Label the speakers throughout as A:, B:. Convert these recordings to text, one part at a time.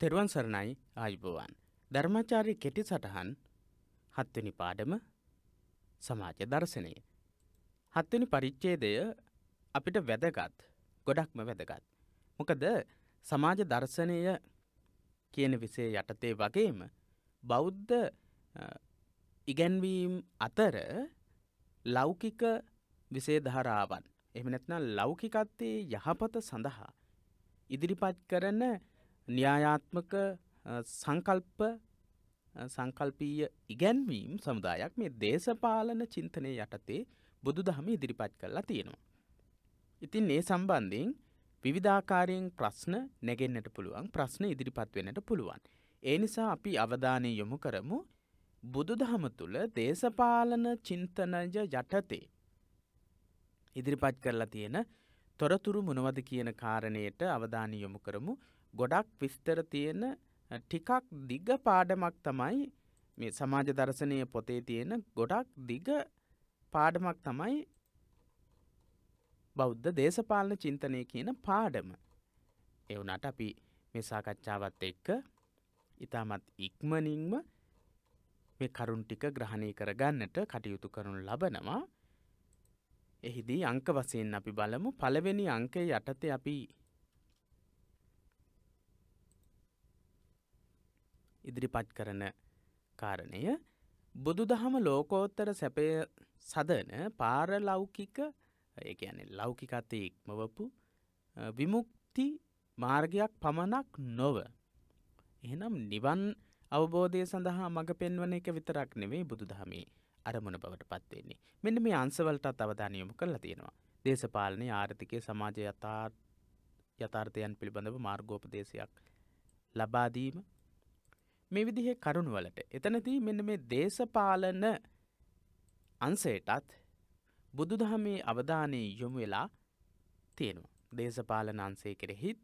A: තෙරුවන් සරණයි ආයුබවන් ධර්මචාරය කෙටි සටහන් හත්වනි පාඩම සමාජ දර්ශනය. හත්වනි පරිච්චේදය අපිට වැදගත් ගොඩක්ම වැදගත්. මොකද සමාජ දර්ශනය කියන විසේ යටතේ වගේම බෞද්ධ ඉගැන්වීම් අතර ලෞකික විසේ ධරාවන් එමනැත්න ලෞකිකත්තේ යහපත සඳහා ඉදිරිපත් කරන න්‍යායාත්මක සංකල්ප සංකල්පීය ඉගැන්වීම් සමුදායක් මේ දේශපාලන චින්තනය යටතේ බුදු දහම ඉදිරිපත් කරලා තියෙනවා. ඉතින් ඒ සම්බන්ධයෙන් විවිධාකාරයෙන් ප්‍රශ්න නැගෙන්න්නට පුළුවන් ප්‍රශ්න ඉදිරිපත් වෙනට පුළුවන්. ඒ නිසා අපි අවධානය යොමු කරමු බුදුදහම තුළ දේශපාලන චින්තනජ යටතේ. ඉදිරිපත් කරලා තියෙන තොරතුරු මොනවද කියන කාරණයට අවධානය යොමු කරමු ගොඩක් විස්තර තියෙන ටිකක් දිග පාඩමක් තමයි මේ සමාජ දර්ශනය පොතේ තියෙන ගොඩක් දිග පාඩමක් තමයි බෞද්ධ දේශපාලන චින්තනය කියන පාඩම. එවුනට අපි මේ සාකච්ඡාවත් එක්ක ඉතාමත් ඉක්මනින්ම මේ කරුන් ටික ග්‍රහණය කරගන්නට කටයුතු කරනු ලබනවා. එහිදී අංක වසයෙන් අපි බලමු පළවෙනි අංකය යටතේ අපි ඉදිරිපත් කරන කාරණය බුදු දහම ලෝකෝත්තර සැපය සදන පාරලෞකික ඒන ලෞකිකතය ඉක්මවපු විමුක්ති මාර්ගයක් පමණක් නොව. එහෙනම් නිවන් අවබෝධය සඳහා මඟ පෙන්වන එක විතරක් නෙවෙයි බුදු දහමේ අරමුණ බවට පත්වෙන්නේ. මෙන්න මේ අන්සවලටත් අවධානයොම කරලා තියෙනවා. දේශපාලනය ආර්ථිකය සමාජ යථාර්ථයන් පිළිබඳව මාර්ගෝපදේශයක් ලබාදීම මේ විදිහ කරුණුවලට එතනදී මෙන්න මේ දේශපාලන අන්සේටත් බුදුදහමේ අවධානය යොමු වෙලා තියෙනවා. දේශපාලන අන්සේ කෙරෙහිත්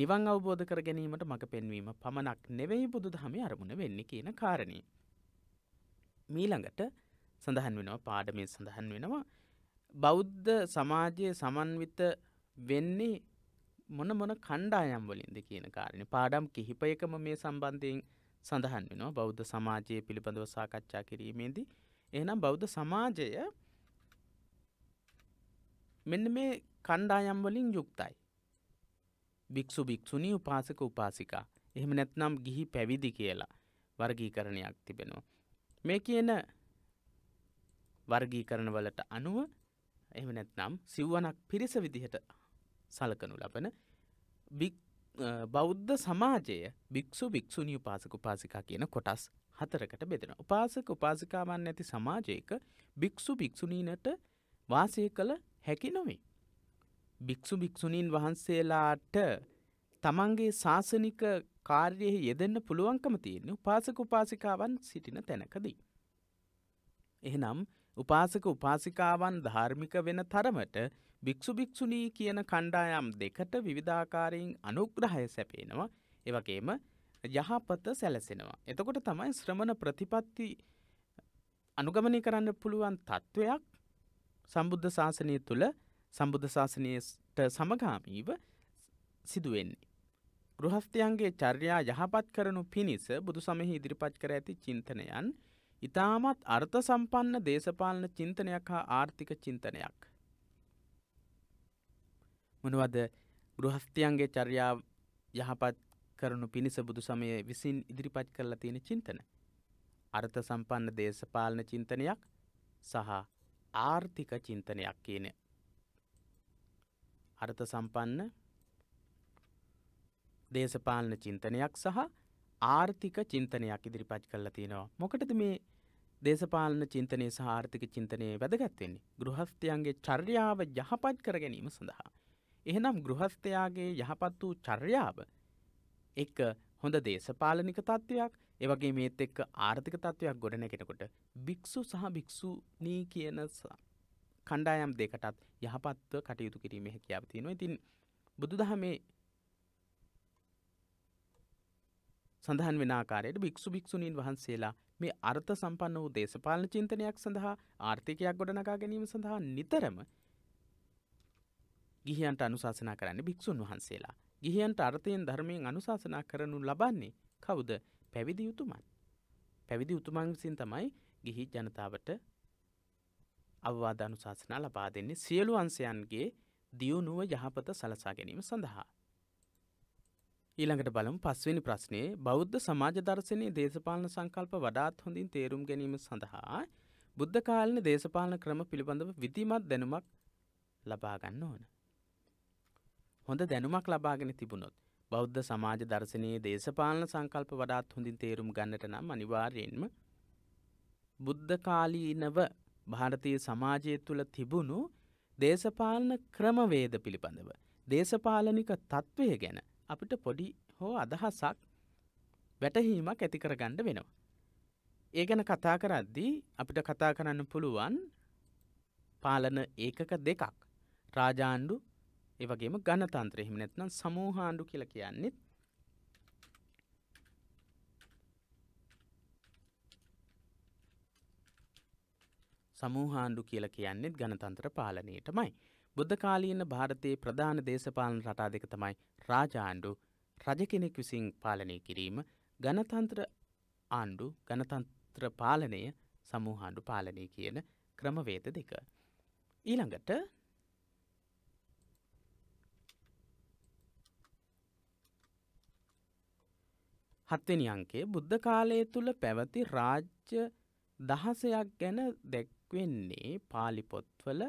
A: නිවන් අවබෝධ කර ගැනීමට මඟ පෙන්වීම පමණක් නෙවෙයි බුදුදහමේ අරමුණ වෙන්න කියන කාරණය. මීළඟට සඳහන් වෙනවා පාඩමේ සඳහන් වෙනවා බෞද්ධ සමාජයේ සමන්විත වෙන්නේ මොන මොන කණ්ඩායම් වලින්ද කියන කාරණය පාඩම් කිහිපයකම මේ සම්බන්ධයෙන් සඳහන් වෙනවා බෞද්ධ සමාජයේ පිළිබඳව සාකච්ඡා කිරීමේදී එහනම් බෞද්ධ සමාජය මෙන්න මේ කණ්ඩායම්වලින් යුක්තයි. භික්‍ෂු භික්‍ෂුණී උපාසක උපාසිකා එහෙම නැත්නම් ගිහි පැවිදි කියලා වර්ගීකරණයක් තිබෙනවා. මේ කියන වර්ගීකරණ වලට අනුව එහෙම නැත්නම් සිව්වනක් පිරිස විදිහට සලකනු ලබන භික් බෞද්ධ සමාජය භික්ෂු භික්‍ෂුණී උපාසක උපාසිකා කියන කොටස් හතරකට බෙදෙන. උපාසක උපාසිකාවන් ඇති සමාජයක භික්‍ෂු භික්‍ෂුණීනට වාසය කළ හැකි නොවේ. භික්‍ෂු භික්‍ෂුණීන් වහන්සේලාට තමන්ගේ ශාසනික කාර්යෙහි යෙදෙන්න්න පුළුවන්කම තියන්නේ උපාසක උපාසිකාවන් සිටින තැනකදී. එහනම් උපාසක උපාසිකාවන් ධාර්මික වෙන තරමට භික්‍ෂු භික්‍ෂුණී කියන කණ්ඩායම් දෙකට විවිධාකාරයෙන් අනුග්‍රහය සැපේනවා එවගේම යහපත සැලසෙනවා. එතකොට තමයි ශ්‍රමණ ප්‍රතිපත්ති අනුගමනය කරන්න පුළුවන් තත්ත්වයක් සම්බුද්ධ ශාසනය තුළ සම්බුද්ධ ශාසනයට සමගාමීව සිදුවෙන්නේ. ගෘහස්තයන්ගේ චර්යා යහපත් කරනු පිණිස බුදු සමහි ඉදිරිපත් කර ඇති චින්තනයන් ඉතාමත් අර්ථ සම්පන්න දේශපාලන චින්තනයක් හා ආර්ථික චින්තනයක්. මොනවද ගෘහස්තියන්ගේ චර්යා යහපත් කරනු පිණිස බුදු සමය විසින් ඉදිරිපත් කරලා තියෙන චින්තන. අර්ථ සම්පන්න දේශපාලන චින්තනයක් සහ ආර්ථික චින්තනයක් කියන. අර්ථ සම්පන්න දේශපාලන චින්තනයක් සහ ආර්ථික චින්තනයක් ඉදිරිපත් කරලා තියෙනවා. මොකටද මේ දේශපාලන චින්තනය සහ ආර්ථික චින්තනය වැදගත්වෙන්නේ ගෘහස්තයන්ගේ චර්යාව යහපත් කර ගැනීම සඳහා. එහෙනම් ගෘහස්තයාගේ යහපත් වූ චර්යාව එක හොඳ දේශපාලනික තත්ත්වයක් ඒවගේ මේත් එක්ක ආර්ථික තත්ත්වයක් ගොඩනැකෙනකොට භික්‍ෂු සහ භික්‍ෂුණී කියන කණ්ඩායම් දෙකටත් යහපත්ව කටයුතු කිරීම හැකියාව තියෙනවා ඉතින් බුදු දහමේ සඳහන් වෙනආකාරයට භික්ෂු භික්ෂුණීන් වහන්සේලා මේ අර්ථ සම්පන්න වූ දේශපාලන චින්තනයක් සඳහා ආර්ථිකයක් ගොඩනගා ගැනීම සඳහා නිතරම ගිහියන්ට අනුශාසනා කරන්න භික්‍ෂූන් වහන්සේලා. ගිහියන්ට අර්ථයෙන් ධර්මයෙන් අනුශාසනා කරනු ලබන්නේ කවුද පැවිදි යුතුමන්. පැවිදි උතුමන් විසින් තමයි ගිහි ජනතාවට අවවාධ අනුශාසනා ලබා දෙන්නේ සියලු අන්සයන්ගේ දියුණුව යහපත සලසා ගැනීම සඳහා. ඊළඟට බලමු පස්වෙනි ප්‍රශ්නයේ බෞද්ධ සමාජ දර්ශනයේ දේශපාලන සංකල්ප වඩාත් හොඳින් තේරුම් ගැනීම සඳහා බුද්ධ කාලීන දේශපාලන ක්‍රම පිළිබඳව විධිමත් දැනුමක් ලබා ගන්න ඕන. හොඳ දැනුමක් ලබාගෙන තිබුණොත් බෞද්ධ සමාජ දර්ශනයේ දේශපාලන සංකල්ප වඩාත් හොඳින් තේරුම් ගන්නට නම් අනිවාර්යයෙන්ම බුද්ධ කාලීනව ಭಾರತೀಯ සමාජය තුළ තිබුණු දේශපාලන ක්‍රමවේද පිළිබඳව දේශපාලනික తත්වය ගැන අපිට පොඩි හෝ අදහසක් වැටහීමක් ඇතිකරගණ්ඩ වෙනවා. ඒ ගැන කතා කරද්දී අපිට කතා කරන්න පුළුවන් පාලන ඒකක දෙකක් රාජාණ්ඩු ඒවගේම ගණතන්ත්‍ර එහෙම නැත්නම් සමූහාණ්ඩු කියල කියන්නේත් සමූහාණ්ඩු කියල කියන්නේත් ගණතන්ත්‍ර පාලනයටමයි. බුද්ධ කාලීන භාරතයේ ප්‍රධාන දේශපාලන රටා දෙක තමයි රාජාණ්ඩු රජ කෙනෙක් විසින් පාලනය කිරීම ගණතන්ත්‍ර ආණ්ඩු ගණතන්ත්‍ර පාලනය සමූහාණ්ඩු පාලනය කියන ක්‍රමවේද දෙක. ඊළඟට හත්වෙනි අංකේ බුද්ධ කාලය තුළ පැවති රාජ්‍ය දහසයක් ගැන දැක්වෙන්නේ පාලිපොත්වල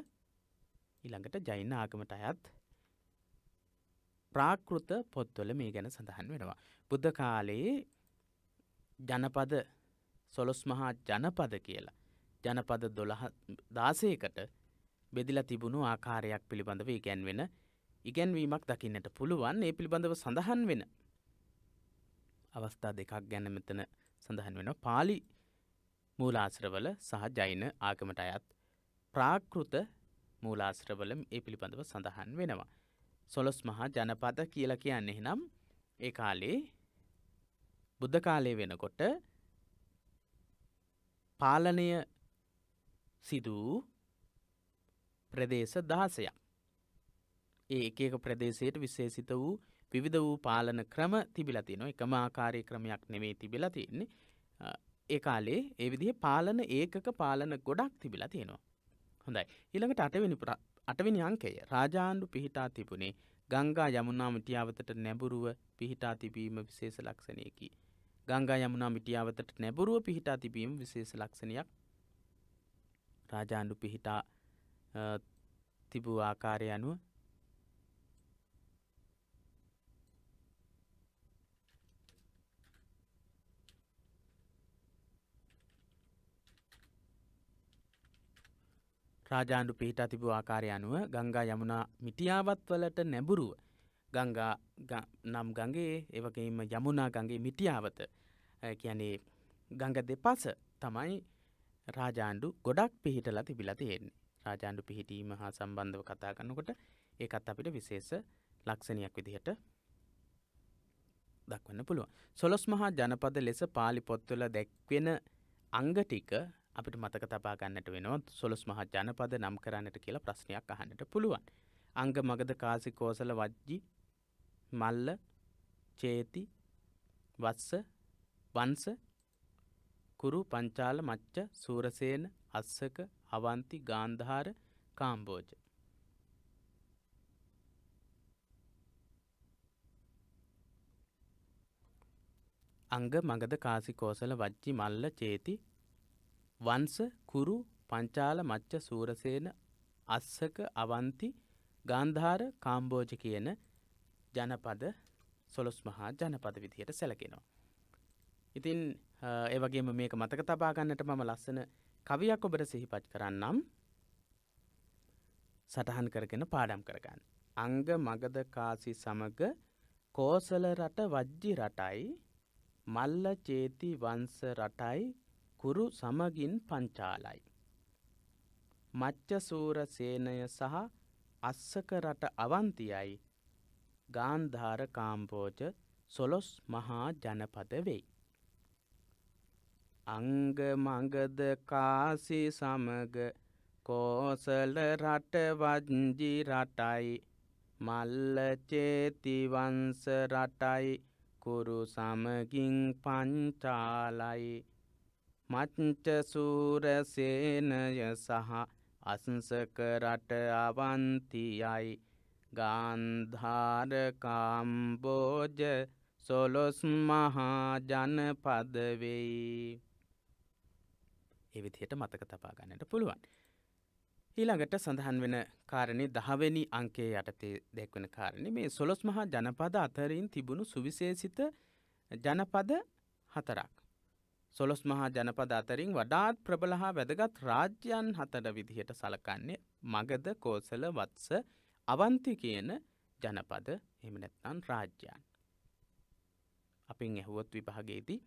A: ඉළඟට ජෛන ආගමට අයත් ප්‍රාකෘත පොත්වල මේ ගැන සඳහන් වෙනවා. බුද්ධ කාලයේ ජනපද සොලොස් මහා ජනපද කියලා ජනපද දාසයකට බෙදිලා තිබුණු ආකාරයක් පිළිබඳව ඉගැන්වෙන ඉගැන්වීමක් දකින්නට පුළුවන් ඒ පිළිබඳව සඳහන් වෙන අවස්ථා දෙකක් ගැන මෙතන සඳහන් වෙන පාලි මූලාශ්‍රවල සහ ජෛන ආගමට අයත් ප්‍රාකෘත මූලාශ්‍රවල ඒ පිළිබඳව සඳහන් වෙනවා. සොළොස් මහා ජනපද කියලා කියන්නේ එහෙනම් ඒ කාලේ බුද්ධ කාලය වෙනකොට පාලනය සිදු ප්‍රදේශ දහසයක්. ඒ එක එක ප්‍රදේශයට විශේෂිත වූ විවිධ වූ පාලන ක්‍රම තිබිලා තියෙනවා එකම ආකාරය ක්‍රමයක් නෙවෙයි තිබිලා තියෙන්නේ ඒ කාලේ ඒ විදිහ පාලන ඒකක පාලන ගොඩක් තිබිලා තියෙනවා. හොඳයි. ඊළඟට අටවෙනි අටවිනි අංකය රාජාණ්ඩු පිහිටා තිබුණේ ගංගා යමුනා මිටියාවතට නැඹුරුව පිහිටා තිබීම විශේෂ ලක්ෂණයකි. ගංගා යමුනා මිටියාවතට නැඹුරුව පිහිටා තිබීම විශේෂ ලක්ෂණයක් රාජාණ්ඩු පිහිටා තිබූ ආකාරය අනුව රාජාණ්ඩු පිහිටා තිබූ ආකාරය අනුව ගංගා යමුනා මිටියාවත් වලට නැඹුරුව ගංගා නම් ගඟේ ඒවගේම යමුනා ගගේ මිටියාවත කියන්නේ ගඟ දෙපස තමයි රාජාණ්ඩු ගොඩක් පිහිටලා තිබිලා තියෙන්නේ රාජාණ්ඩු පිහිටීම හා සම්බන්ධව කතා කන්නකොට ඒකත් අපිට විශේෂ ලක්ෂණයක් විදිහට දක්වන්න පුළුව. සොලොස් මහා ජනපද ලෙස පාලි පොත්වල දැක්වෙන අංගටික අපිට මතක තබා ගන්නට වෙනොත් සොළොස් මහත් ජනපද නම් කරන්නට කියලා ප්‍රශ්නයක් අහන්නට පුළුවන්. අංග මගද කාසි කෝසල වජ්ජි මල්ල චේති වස්ස වන්ස කුරු පංචාල මච්ච සූරසේන අස්සක අවන්ති ගාන්ධාර කාම්බෝජ. අංග මගද කාසිකෝසල වච්චි මල්ල චේති වංශ කුරු පංචාල මච්ච සූරසේන අස්සක අවන්ති ගාන්ධාර කාම්බෝජ කියන ජනපද සොලොස් මහා ජනපද විදිහයට සැලකෙනවා. ඉතින් ඒවගේම මේක මතක තබාගන්නට මම ලස්සන කවියක් ඔබට සිහිපත් කරන්නම් සටහන් කරගෙන පාඩම් කරගන්න. අංග මගද කාසි සමග කෝසල රට වජ්ජි රටයි මල්ල චේති වංස රටයි කුරු සමගින් පංචාලයි. මච්චසූර සේනය සහ අස්සක රට අවන්තියයි ගාන්ධාර කාම්පෝජ සොලොස් මහා ජනපද වෙයි. අංග මඟද කාසි සමග කෝසල රට වජ්ජි රටයි මල්ල චේතිවංස රටයි කුරු සමගින් පංචාලයි මච්චසූරසේනය සහ අසංසක රට අවන්තියයි ගාන්ධාරකාම්බෝජ සොලොස් මහා ජනපද වෙයි. එවිදියට මතක තබා ගන්නට පුළුවන්. ඊළඟට සඳහන් වෙන කාරණි දහවැනි අංකේ යටතේ දැක්වෙන කාරණි මේ සොලොස් මහා ජනපද අතරින් තිබුණු සුවිශේසිත ජනපද හතරක්. සොළොස් මහා ජනපද අතරින් වඩාත් ප්‍රබල හා වැදගත් රාජ්‍යයන් හතට විදිහට සලකන්නේ මගද කෝසල වත්ස අවන්ති කියන ජනපද එමනැත්නන් රාජ්‍යයන්. අපින් ඇහුවොත් විභාගේදී.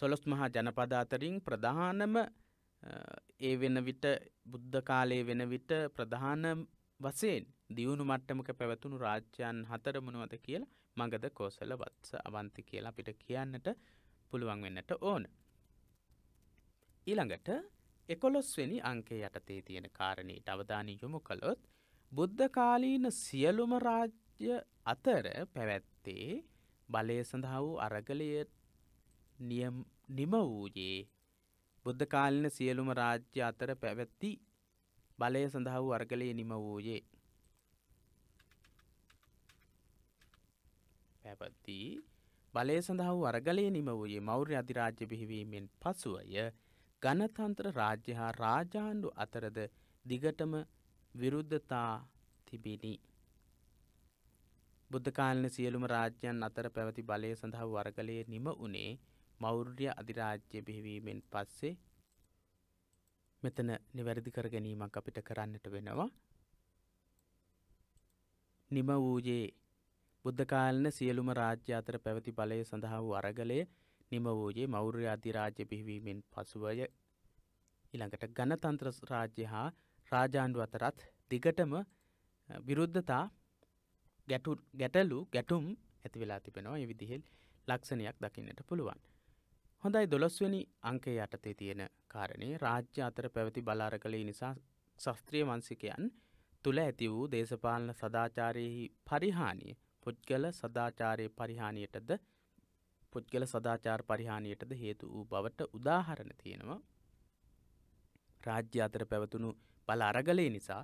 A: සොළොස් මහා ජනපද අතරින් ප්‍රධානම ඒ වෙන විට බුද්ධ කාලයේ වෙන විට ප්‍රධාන වසයෙන් දියුණු මට්ටමක පැවැතුණු රාජ්‍යයන් හතර මොනවද කියලා මගද කෝසල වත්ස අවන්ති කියලා අපිට කියන්නට පුළුවන් වෙන්නට ඕන. ඊළඟට එකොළොස්වෙනි අංකේ යටතේ තියෙන කාරණයට අවධානය යොමු කළොත් බුද්ධකාලීන සියලුම රාජ්‍ය අතර පැවැත්තේ බලය සඳහා වූ අරගලය නිම වූයේ බුද්ධකාලින සියලුම රාජ්‍ය අතර පැවැත්ති බලය සඳහා වූ අර්ගලය නිම වූයේ පැවැත්තිී බලය සඳහා වූ අරගලය නිම වූයේ මෞර්ය අධිරාජ්‍ය බිහිවීමෙන් පසුවය ගණතන්ත්‍ර රාජ්‍ය හා රාජාණ්ඩු අතරද දිගටම විරුද්ධතා තිබිණි. බුද්ධකාලන සියලුම රාජ්‍යයන් අතර පැවති බලය සඳහා වරගලය නිම වනේ මෞර්ය අධිරාජ්‍ය බිහිවීමෙන් පස්සේ මෙතන නිවැරදි කර ගැනීමක් අපිට කරන්නට වෙනවා. නිම වූයේ බුද්ධකාලන සියලුම රාජ්‍ය අතර පැවති බලය සඳහා වූ අරගලය නිම වූයේ මෞර්ය අධිරාජ්‍ය පිහිවීමෙන් පසුවය ඉළඟට ගණතන්ත්‍ර රාජ්‍ය හා රාජාණ්ඩු අතරත් දිගටම විරුද්ධතා ගැටලු ගැටුම් ඇතිවෙලා තිබෙනවා ඒ විදිහෙල් ලක්ෂණයක් දකින්නට පුළුවන්. හොඳයි දොළොස්වනි අංකේ යටතේ තියෙන කාරණේ රාජ්‍ය අතර පැවති බලාරකලේ නිසා ශස්ත්‍රිය වන්සිකයන් තුළ ඇති වූ දේශපාලන සදාචාරයෙහි පරිහානිය පුද්ගල සදාචාරය පරිහානියටද පුද්ගල සදාචාර පරිහානියටද හේතු වූ බවට උදාහරණ තියෙනවා. රාජ්‍ය අතර පැවතුණු බල අරගලය නිසා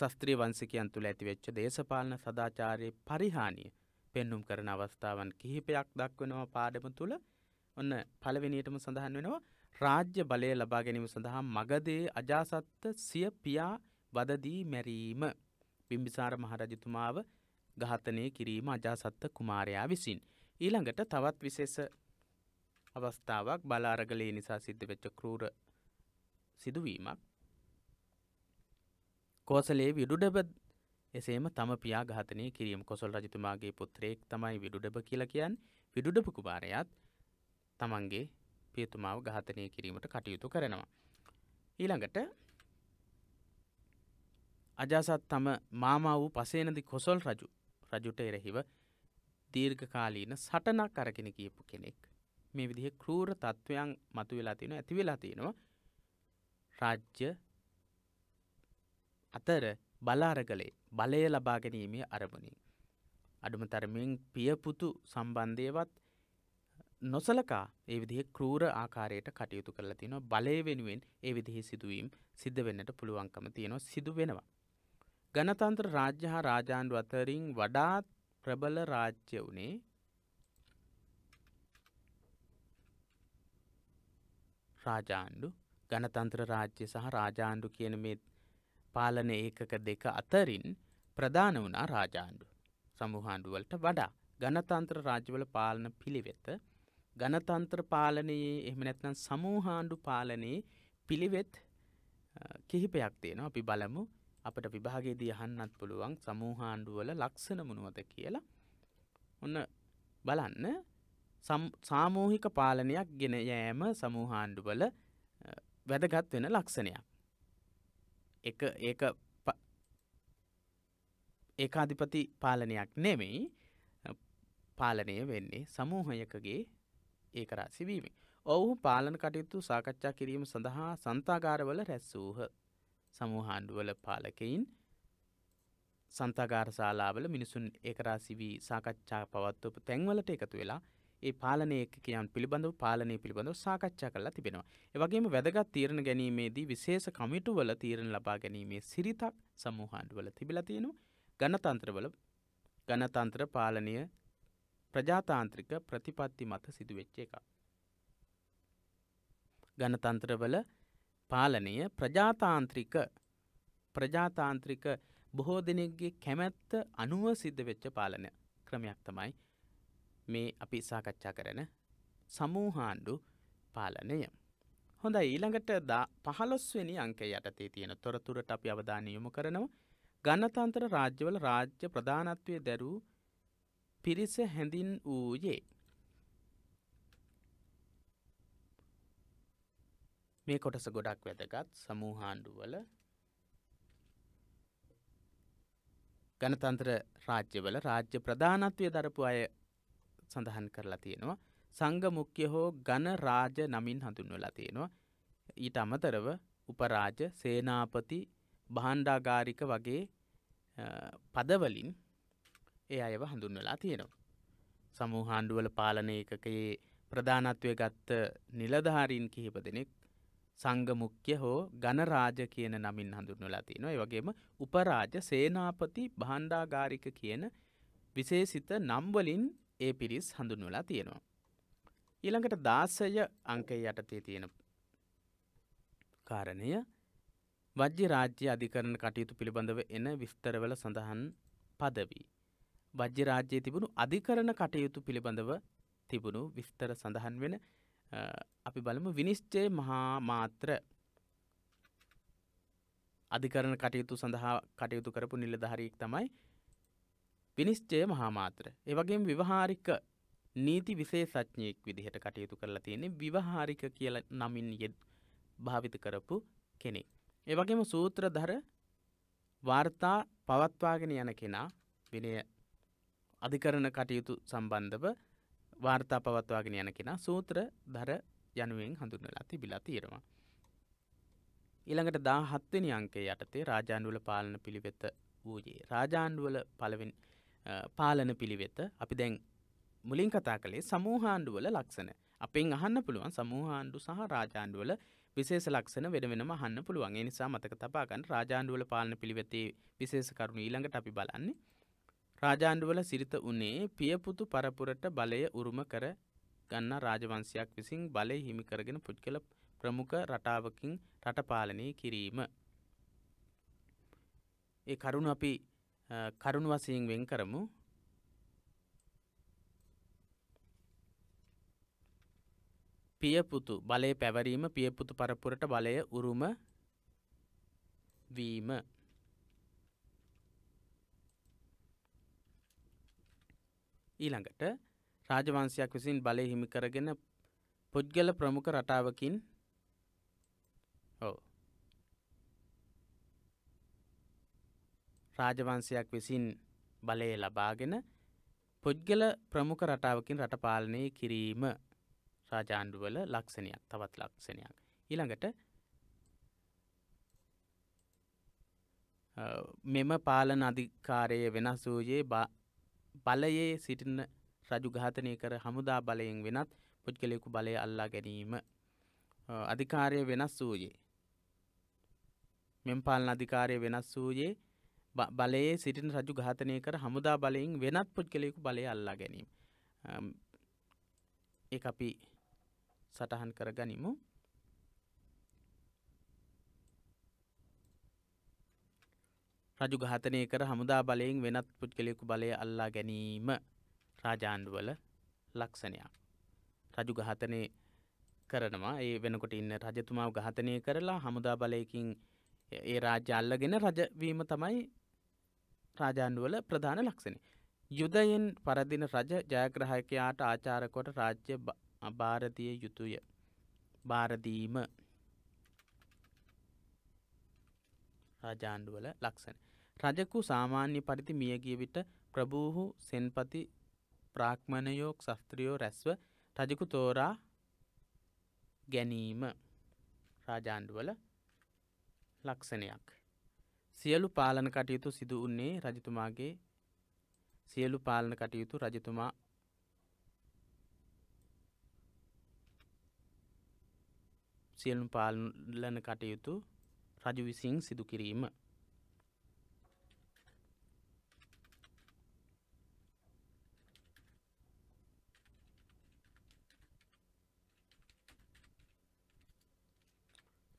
A: ශස්ත්‍රී වංසිකයන් තුළ ඇතිවෙච්ච දේශපාලන සදාචාරය පරිහානිය පෙන්නුම් කරන අවස්ථාවන් කිහිපයක් දක්වනවා පාඩම තුළ ඔන්න පළවෙනියටම සඳහන් වෙනවා රාජ්‍ය බලය ලබා ගැනීම සඳහා මගදේ අජාසත්ත සිය පියා වදදී මැරීම. බිම්බිසාර මහරජතුමාව ඝාතනය කිරීම අජාසත්ත කුමාරයා විසින්. ඊළඟට තවත් විශේෂ අවස්ථාවක් බලාරගලේ නිසා සිද්ධ වෙච්ච කරූර සිදුවීමක්. කෝසලේ විඩුඩබ එසේම තම පියා ඝාතනය කිරීම කොසල් රජතුමාගේ පුත්‍රයෙක් තමයි විඩුඩබ කියලා කියන් විඩුඩපු කුමාරයාත් තමන්ගේ පියතුමාව ඝාතනය කිරීමට කටයුතු කරනවා. ඊළඟට අජාසත් තම මාමා වූ පසේනදි කොසොල් රජු රජුට එරෙහිව දීර්ඝකාලීන සටනක් අරගෙන කියපු කෙනෙක් මේ විදිහ කරූර තත්ත්වයන් මතු වෙලා තියෙන ඇති වෙලා තියෙනවා රාජ්‍ය අතර බලාරගලේ බලය ලබා ගැනීමේ අරමුණින්. අඩුම තරමින් පියපුතු සම්බන්ධයවත් නොසලකා ඒ විදිහ කරූර ආකාරයට කටයුතු කරලා තියෙනවා බලය වෙනුවෙන් ඒ විදිහි සිදුවීම් සිද්ධ වෙන්නට පුළුවන්කම තියෙනවා සිදු වෙනවා. ගණතන්ත්‍ර රාජ්‍ය හා රාජාණ්ඩු අතරින් වඩාත් ප්‍රබල රාජ්‍ය වුණේ රාජාණ්ඩු ගණතන්ත්‍ර රාජ්‍ය සහ රාජාණ්ඩු කියන මේ පාලන ඒකක දෙක අතරින් ප්‍රධාන වුණා රාජාණ්ඩු සමූහාණ්ඩුවලට වඩා ගණතන්ත්‍ර රාජ්‍යවල පාලන පිළිවෙත ගණතන්ත්‍ර පාලනයේ එහෙම නැත්නම් සමූහාණ්ඩු පාලනයේ පිළිවෙත් කිහිපයක් තියෙනවා අපි බලමු අපට විභාගයේදී අහන්නත් පුළුවන් සමූහාණ්ඩුවල ලක්ෂණ මොනුවද කියලා ඔන්න බලන්න සාමූහික පාලනයක් ගෙන යෑම සමූහාණ්ඩුවල වැදගත් වෙන ලක්ෂණයක් එක ඒක ඒකාධිපති පාලනයක් නෙමෙයි පාලනය වෙන්නේ සමූහයකගේ ඒකරා සිවීමෙන් ඔවුහු පාලන කටයුතු සාකච්ඡා කිරීම සඳහා සන්තාගාරවල රැස් වූහ සමූහාණ්ඩුවල පාලකයින් සන්තගාර ශාලාවල මිනිසුන් ඒකරාසිවී සාකච්ඡා පවත්වපු තැන්වලට එකතු වෙලා ඒ පාලනය කියන් පිළිබඳව පාලනය පිළිබඳව සාකච්ඡා කරලා තිබෙනවා. එවගේම වැදගත් තීරණ ගැනීමේදී විශේෂ කමිටුවල තීරණ ලබා ගැනීමේ සිරිතක් සමූහාණ්ඩුවල තිබිලා තියෙනු ගණතන්ත්‍රවල ගණතන්ත්‍ර පාලනය ප්‍රජාතාන්ත්‍රික ප්‍රතිපත්ති මත සිදුවෙච්ච එකක්. ගණතන්ත්‍රවල පාලනය ප්‍රජාතාන්ත්‍රික ප්‍රජාතාන්ත්‍රික බොහෝ දෙනෙක්ගේ කැමැත්ත අනුව සිද්ධ වෙච්ච පාලන ක්‍රමයක් තමයි මේ අපි සාකච්ඡා කරන සමූහාණ්ඩු පාලනය. හොඳ ඊළඟට දා පහලොස්වෙනි අංකය යටතේ තියෙන තොරතුරට අපි අවධානයමු කරනවා ගණතන්ත්‍ර රාජ්‍යවල රාජ්‍ය ප්‍රධානත්වය දැරූ පිරිස හැඳින් වූයේ මේ කොටස ගොඩක් වැදගත් සමූහාණ්ඩුවල ගණතන්ත්‍ර රාජ්‍යවල රාජ්‍ය ප්‍රධානත්වය දරපු අය සඳහන් කරලා තියෙනවා සංග මුක්්‍ය හෝ ගණ රාජ නමින් හඳුන්වලා තියෙනවා ඊට අමතරව උපරාජ සේනාපති බහන්්ඩාගාරික වගේ පදවලින් ඒ අයව හඳුන්වලා තියෙනවා සමූහාණ්ඩුවල පාලන එකකයේ ප්‍රධානත්වය ගත්ත නිලධාරීන් කිහිප දෙනෙක් සංගමුක්්‍ය හෝ ගණරාජ කියන නමින් හඳුන්වලා තිනවා. ඒ වගේම උපරාජ සේනාපති භාණ්ඩාගාරික කියන විශේෂිත නම් වලින් ඒ පිරිස් හඳුන්වලා තියෙනවා. ඊළඟට 16 අංකය යටතේ තියෙන කාරණය වජ්‍ය රාජ්‍ය අධිකරණ කටයුතු පිළිබඳව එන විස්තරවල සඳහන් පදවි. වජ්‍ය රාජ්‍යයේ තිබුණු අධිකරණ කටයුතු පිළිබඳව තිබුණු විස්තර සඳහන් වෙන අපි බලමු විනිශ්චය මහා මාත්‍ර අධිකරණ කටයුතු සඳහා කටයුතු කරපු නිලධාරීක් තමයි විනිශ්චය මහා මාත්‍ර. ඒ වගේම විවහාරික නීති විශේෂඥයෙක් විදිහට කටයුතු කරලා තියෙන්නේ විවහාරික කියලා නමින් භාවිත කරපු කෙනෙක්. ඒ වගේම සූත්‍රධර වාර්තා පවත්වාගෙන යන කෙනා විනය අධිකරණ කටයුතු සම්බන්ධව වාර්තා පවත්වාගෙන යන කෙන සූත්‍ර දර යනුවෙන් හඳුන්වලා තිබිලා තියෙනවා. ඊළඟට දා හත්වනි අංකේ යටතේ රාජාණ්ඩුවල පාලන පිළිවෙත වූයේ රාජාණ්ඩුවල පලවෙන් පාලන පිළිවෙත අපි දැන් මුලින් කතා කළේ සමූහාණ්ඩුවල ලක්ෂණ අපෙන් අහන්න පුළුවන් සමූහාණ්ඩු සහ රාජාණ්ඩුවල විශේෂ ලක්ෂණ වෙනවෙනම අහන්න පුළුවන් ඒ නිසා මතක තබාගන්න රාජාණ්ඩුවල පාලන පිළිවෙතේ විශේෂ කරුණු ඊළඟට අපි බලන්නේ රාජාණ්ඩුවල සිරිත වනේ පියපුතු පරපුරට බලය උරුම කර ගන්න රාජවංශයක් විසින් බලය හිමිකරගෙන පුද්ගල ප්‍රමුඛ රටාවකින් රටපාලනය කිරීම. ඒ කරුණු අපි කරුණු වසයෙන් වෙන් කරමු පියපුතු බලය පැවරීම පියපුතු පරපුරට බලය උරුම වීම ඊළඟට රාජවංශයක් විසින් බලය හිමිකරගෙන පුද්ගල ප්‍රමුඛ රටාවකින් ඔව රාජවංශයක් විසින් බලය ලබාගෙන පුද්ගල ප්‍රමුඛ රටාවකින් රටපාලනය කිරීම රාජාණ්ඩුවල ලක්ෂණයක් තවත් ලක්ෂණයක් ඊළඟට මෙම පාලන අධිකාරය වෙනස් වූයේ බලයේ සිටින රජු ඝාතනය කර හමුදා බලයෙන් වෙනත් පුද්ගලයෙකු බලය අල්ලා ගැනීම අධිකාරය වෙනස් වූයේ මෙම පාලන අධිකාරය වෙනස් වූයේ බලයේ සිටින රජු ඝාතනය කර හමුදා බලයෙන් වෙනත් පුද්ගලයෙකු බලය අල්ලා ගැනීම ඒ අපි සටහන් කර ගනිමු රජු ඝාතනය කර හමුදා බලයෙන් වෙනත් පුද්ගලයෙකු බලය අල්ලා ගැනීම රාජාණ්ඩුවල ලක්ෂණයක්. රජු ඝාතනය කරනවා ඒ වෙනකොට ඉන්න රජතුමාව ඝාතනය කරලා හමුදා බලයකින් ඒ රාජ්‍ය අල්ලගෙන රජවීම තමයි රාජාණ්ඩුවල ප්‍රධාන ලක්ෂණේ. යුදයෙන් පරදින රජ ජයග්‍රහකයාට ආචාරකොට රාජ්‍ය භාරතිය යුතුය භාරදීම රාජාණ්ඩුවල ලක්ෂණ රජකු සාමාන්‍ය පරිදි මියගිය විට ප්‍රභූහු සෙන්පති ප්‍රාක්්මණයෝක් ශස්ත්‍රියෝ රැස්ව රජකු තෝරා ගැනීම රාජාණ්ඩුවල ලක්ෂණයක්. සියලු පාලන කටයුතු සිදු වන්නේ රජතුමාගේ සියලු පාලන කටයුතු රජතුමා සියලු පාලන කටයුතු රජු විසින් සිදු කිරීම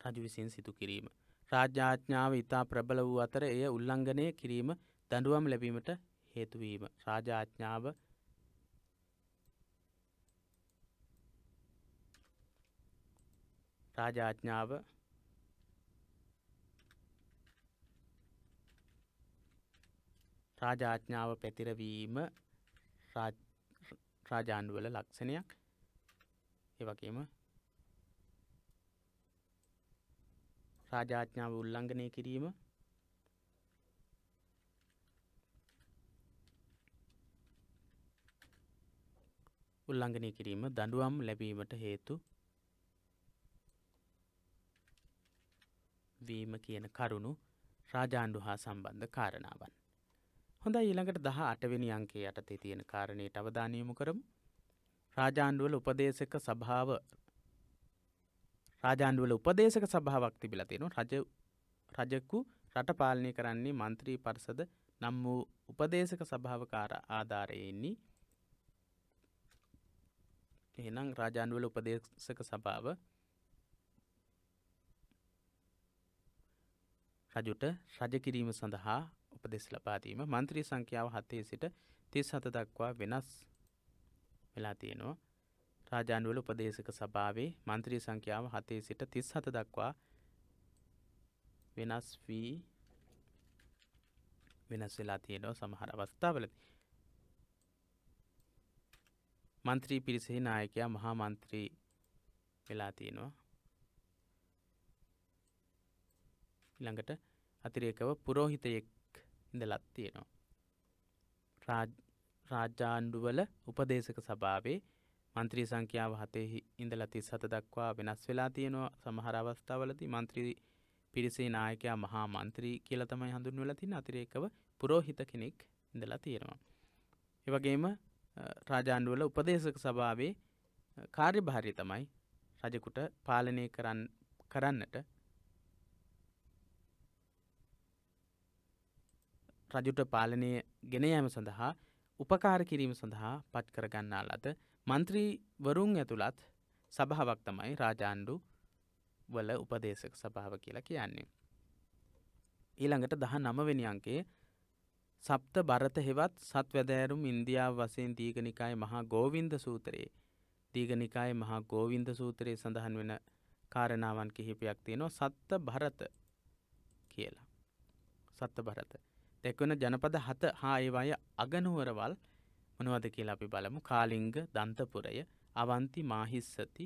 A: රජ විසින් සිදු කිරීම. රාජ්‍යාඥාව ඉතා ප්‍රබල වූ අතර එය උල්ලංඝනය කිරීම දඩුවම් ලැබීමට හේතුවීම. රාජාඥාව රාජාඥාව රාජාඥාව පැතිරවීම රාජාණ්ඩුවල ලක්ෂණයක් ඒ වගේම රාජාඥාව උල්ලංඝනය කිරීම උල්ලංඝනය කිරීම දඬුවම් ලැබීමට හේතු වීම කියන කරුණු රාජාණ්ඩු හා සම්බන්ධ කාරණාවන්. හොඳයි ඊළඟට දහ අටවෙනි අංකේ යටතේ තියෙන කාරණයට අවධානයමු කරමු. රාජාණ්ඩුවල උපදේශක සභාව රාජාණ්ඩුවල උපදේශක සභාවක් තිබිලා තියෙනවා රජ රජකු රට පාලනය කරන්නේ මන්ත්‍රී පරිසද නම් වූ උපදේශක සභාවකාර ආධාරයෙන්නේ එහෙනම් රාජාණ්ඩුවල උපදේශක සභාව රජුට රජකිරීම සඳහා උපදෙස් ලබාදීම මන්ත්‍රී සංඛ්‍යාව හතේ සිට තිස් හත දක්වා වෙනස් වෙලා තියෙනවා රාජානුවල උපදේශක සභාවේ මන්ත්‍රී සංඛ්‍යාව හතේ සිට තිස් හත දක්වා වෙනස් වී වෙනස් වෙලා තියෙනව සමහර අවස්ථාවලද. මන්ත්‍රී පිරිසෙහි නායකයා මහා මන්ත්‍රී වෙලා තියෙනවා. ළඟට අතිරේකව පුරෝහිතයෙක් ඉඳලත් තියෙනවා. රාජාණ්ඩුවල උපදේශක සභාවේ මන්ත්‍රී සංඛ්‍යාව හතෙහි ඉඳලා 37 දක්වා වෙනස් වෙලා තියෙනවා සමහර අවස්ථාවලදී මන්ත්‍රී පිරිසේ නායකයා මහා මන්ත්‍රී කියලා තමයි හඳුන්වලා තියෙන අතිරේකව පුරෝහිත කෙනෙක් ඉඳලා තියෙනවා. ඒ වගේම රාජාණ්ඩුවල උපදේශක සභාවේ කාර්යභාරය තමයි රජකුට පාලනය කරන්න කරන්නට රජුට පාලනය ගෙන යෑම සඳහා උපකාර කිරීම සඳහා පත් කරගන්නා ලද මන්ත්‍රීවරුන් ඇතුළත් සභාවක් තමයි රාජාණ්ඩු වල උපදේශක සභාව කියලා කියන්නේ. ඊළඟට දහ නමවෙනි අංකේ සප්ත බරත හෙවත් සත්වැදෑරුම් ඉන්දියාව වසයෙන් දීගනිකාය මහා ගෝවින්ද සූතරයේ දීගනිකාය මහා ගෝවින්ද සූතරයේ සඳහන් වෙන කාරණාවන් කිහිපයක් තියෙනවා සත්ත භරත කියලා. සත්ත භරත. තැක්වන ජනපද හත හා ඒවාය අගනුවරවල් මොනවද කියලා අපි බලමු කාලිංග දන්තපුරය අවන්ති මාහිස්සති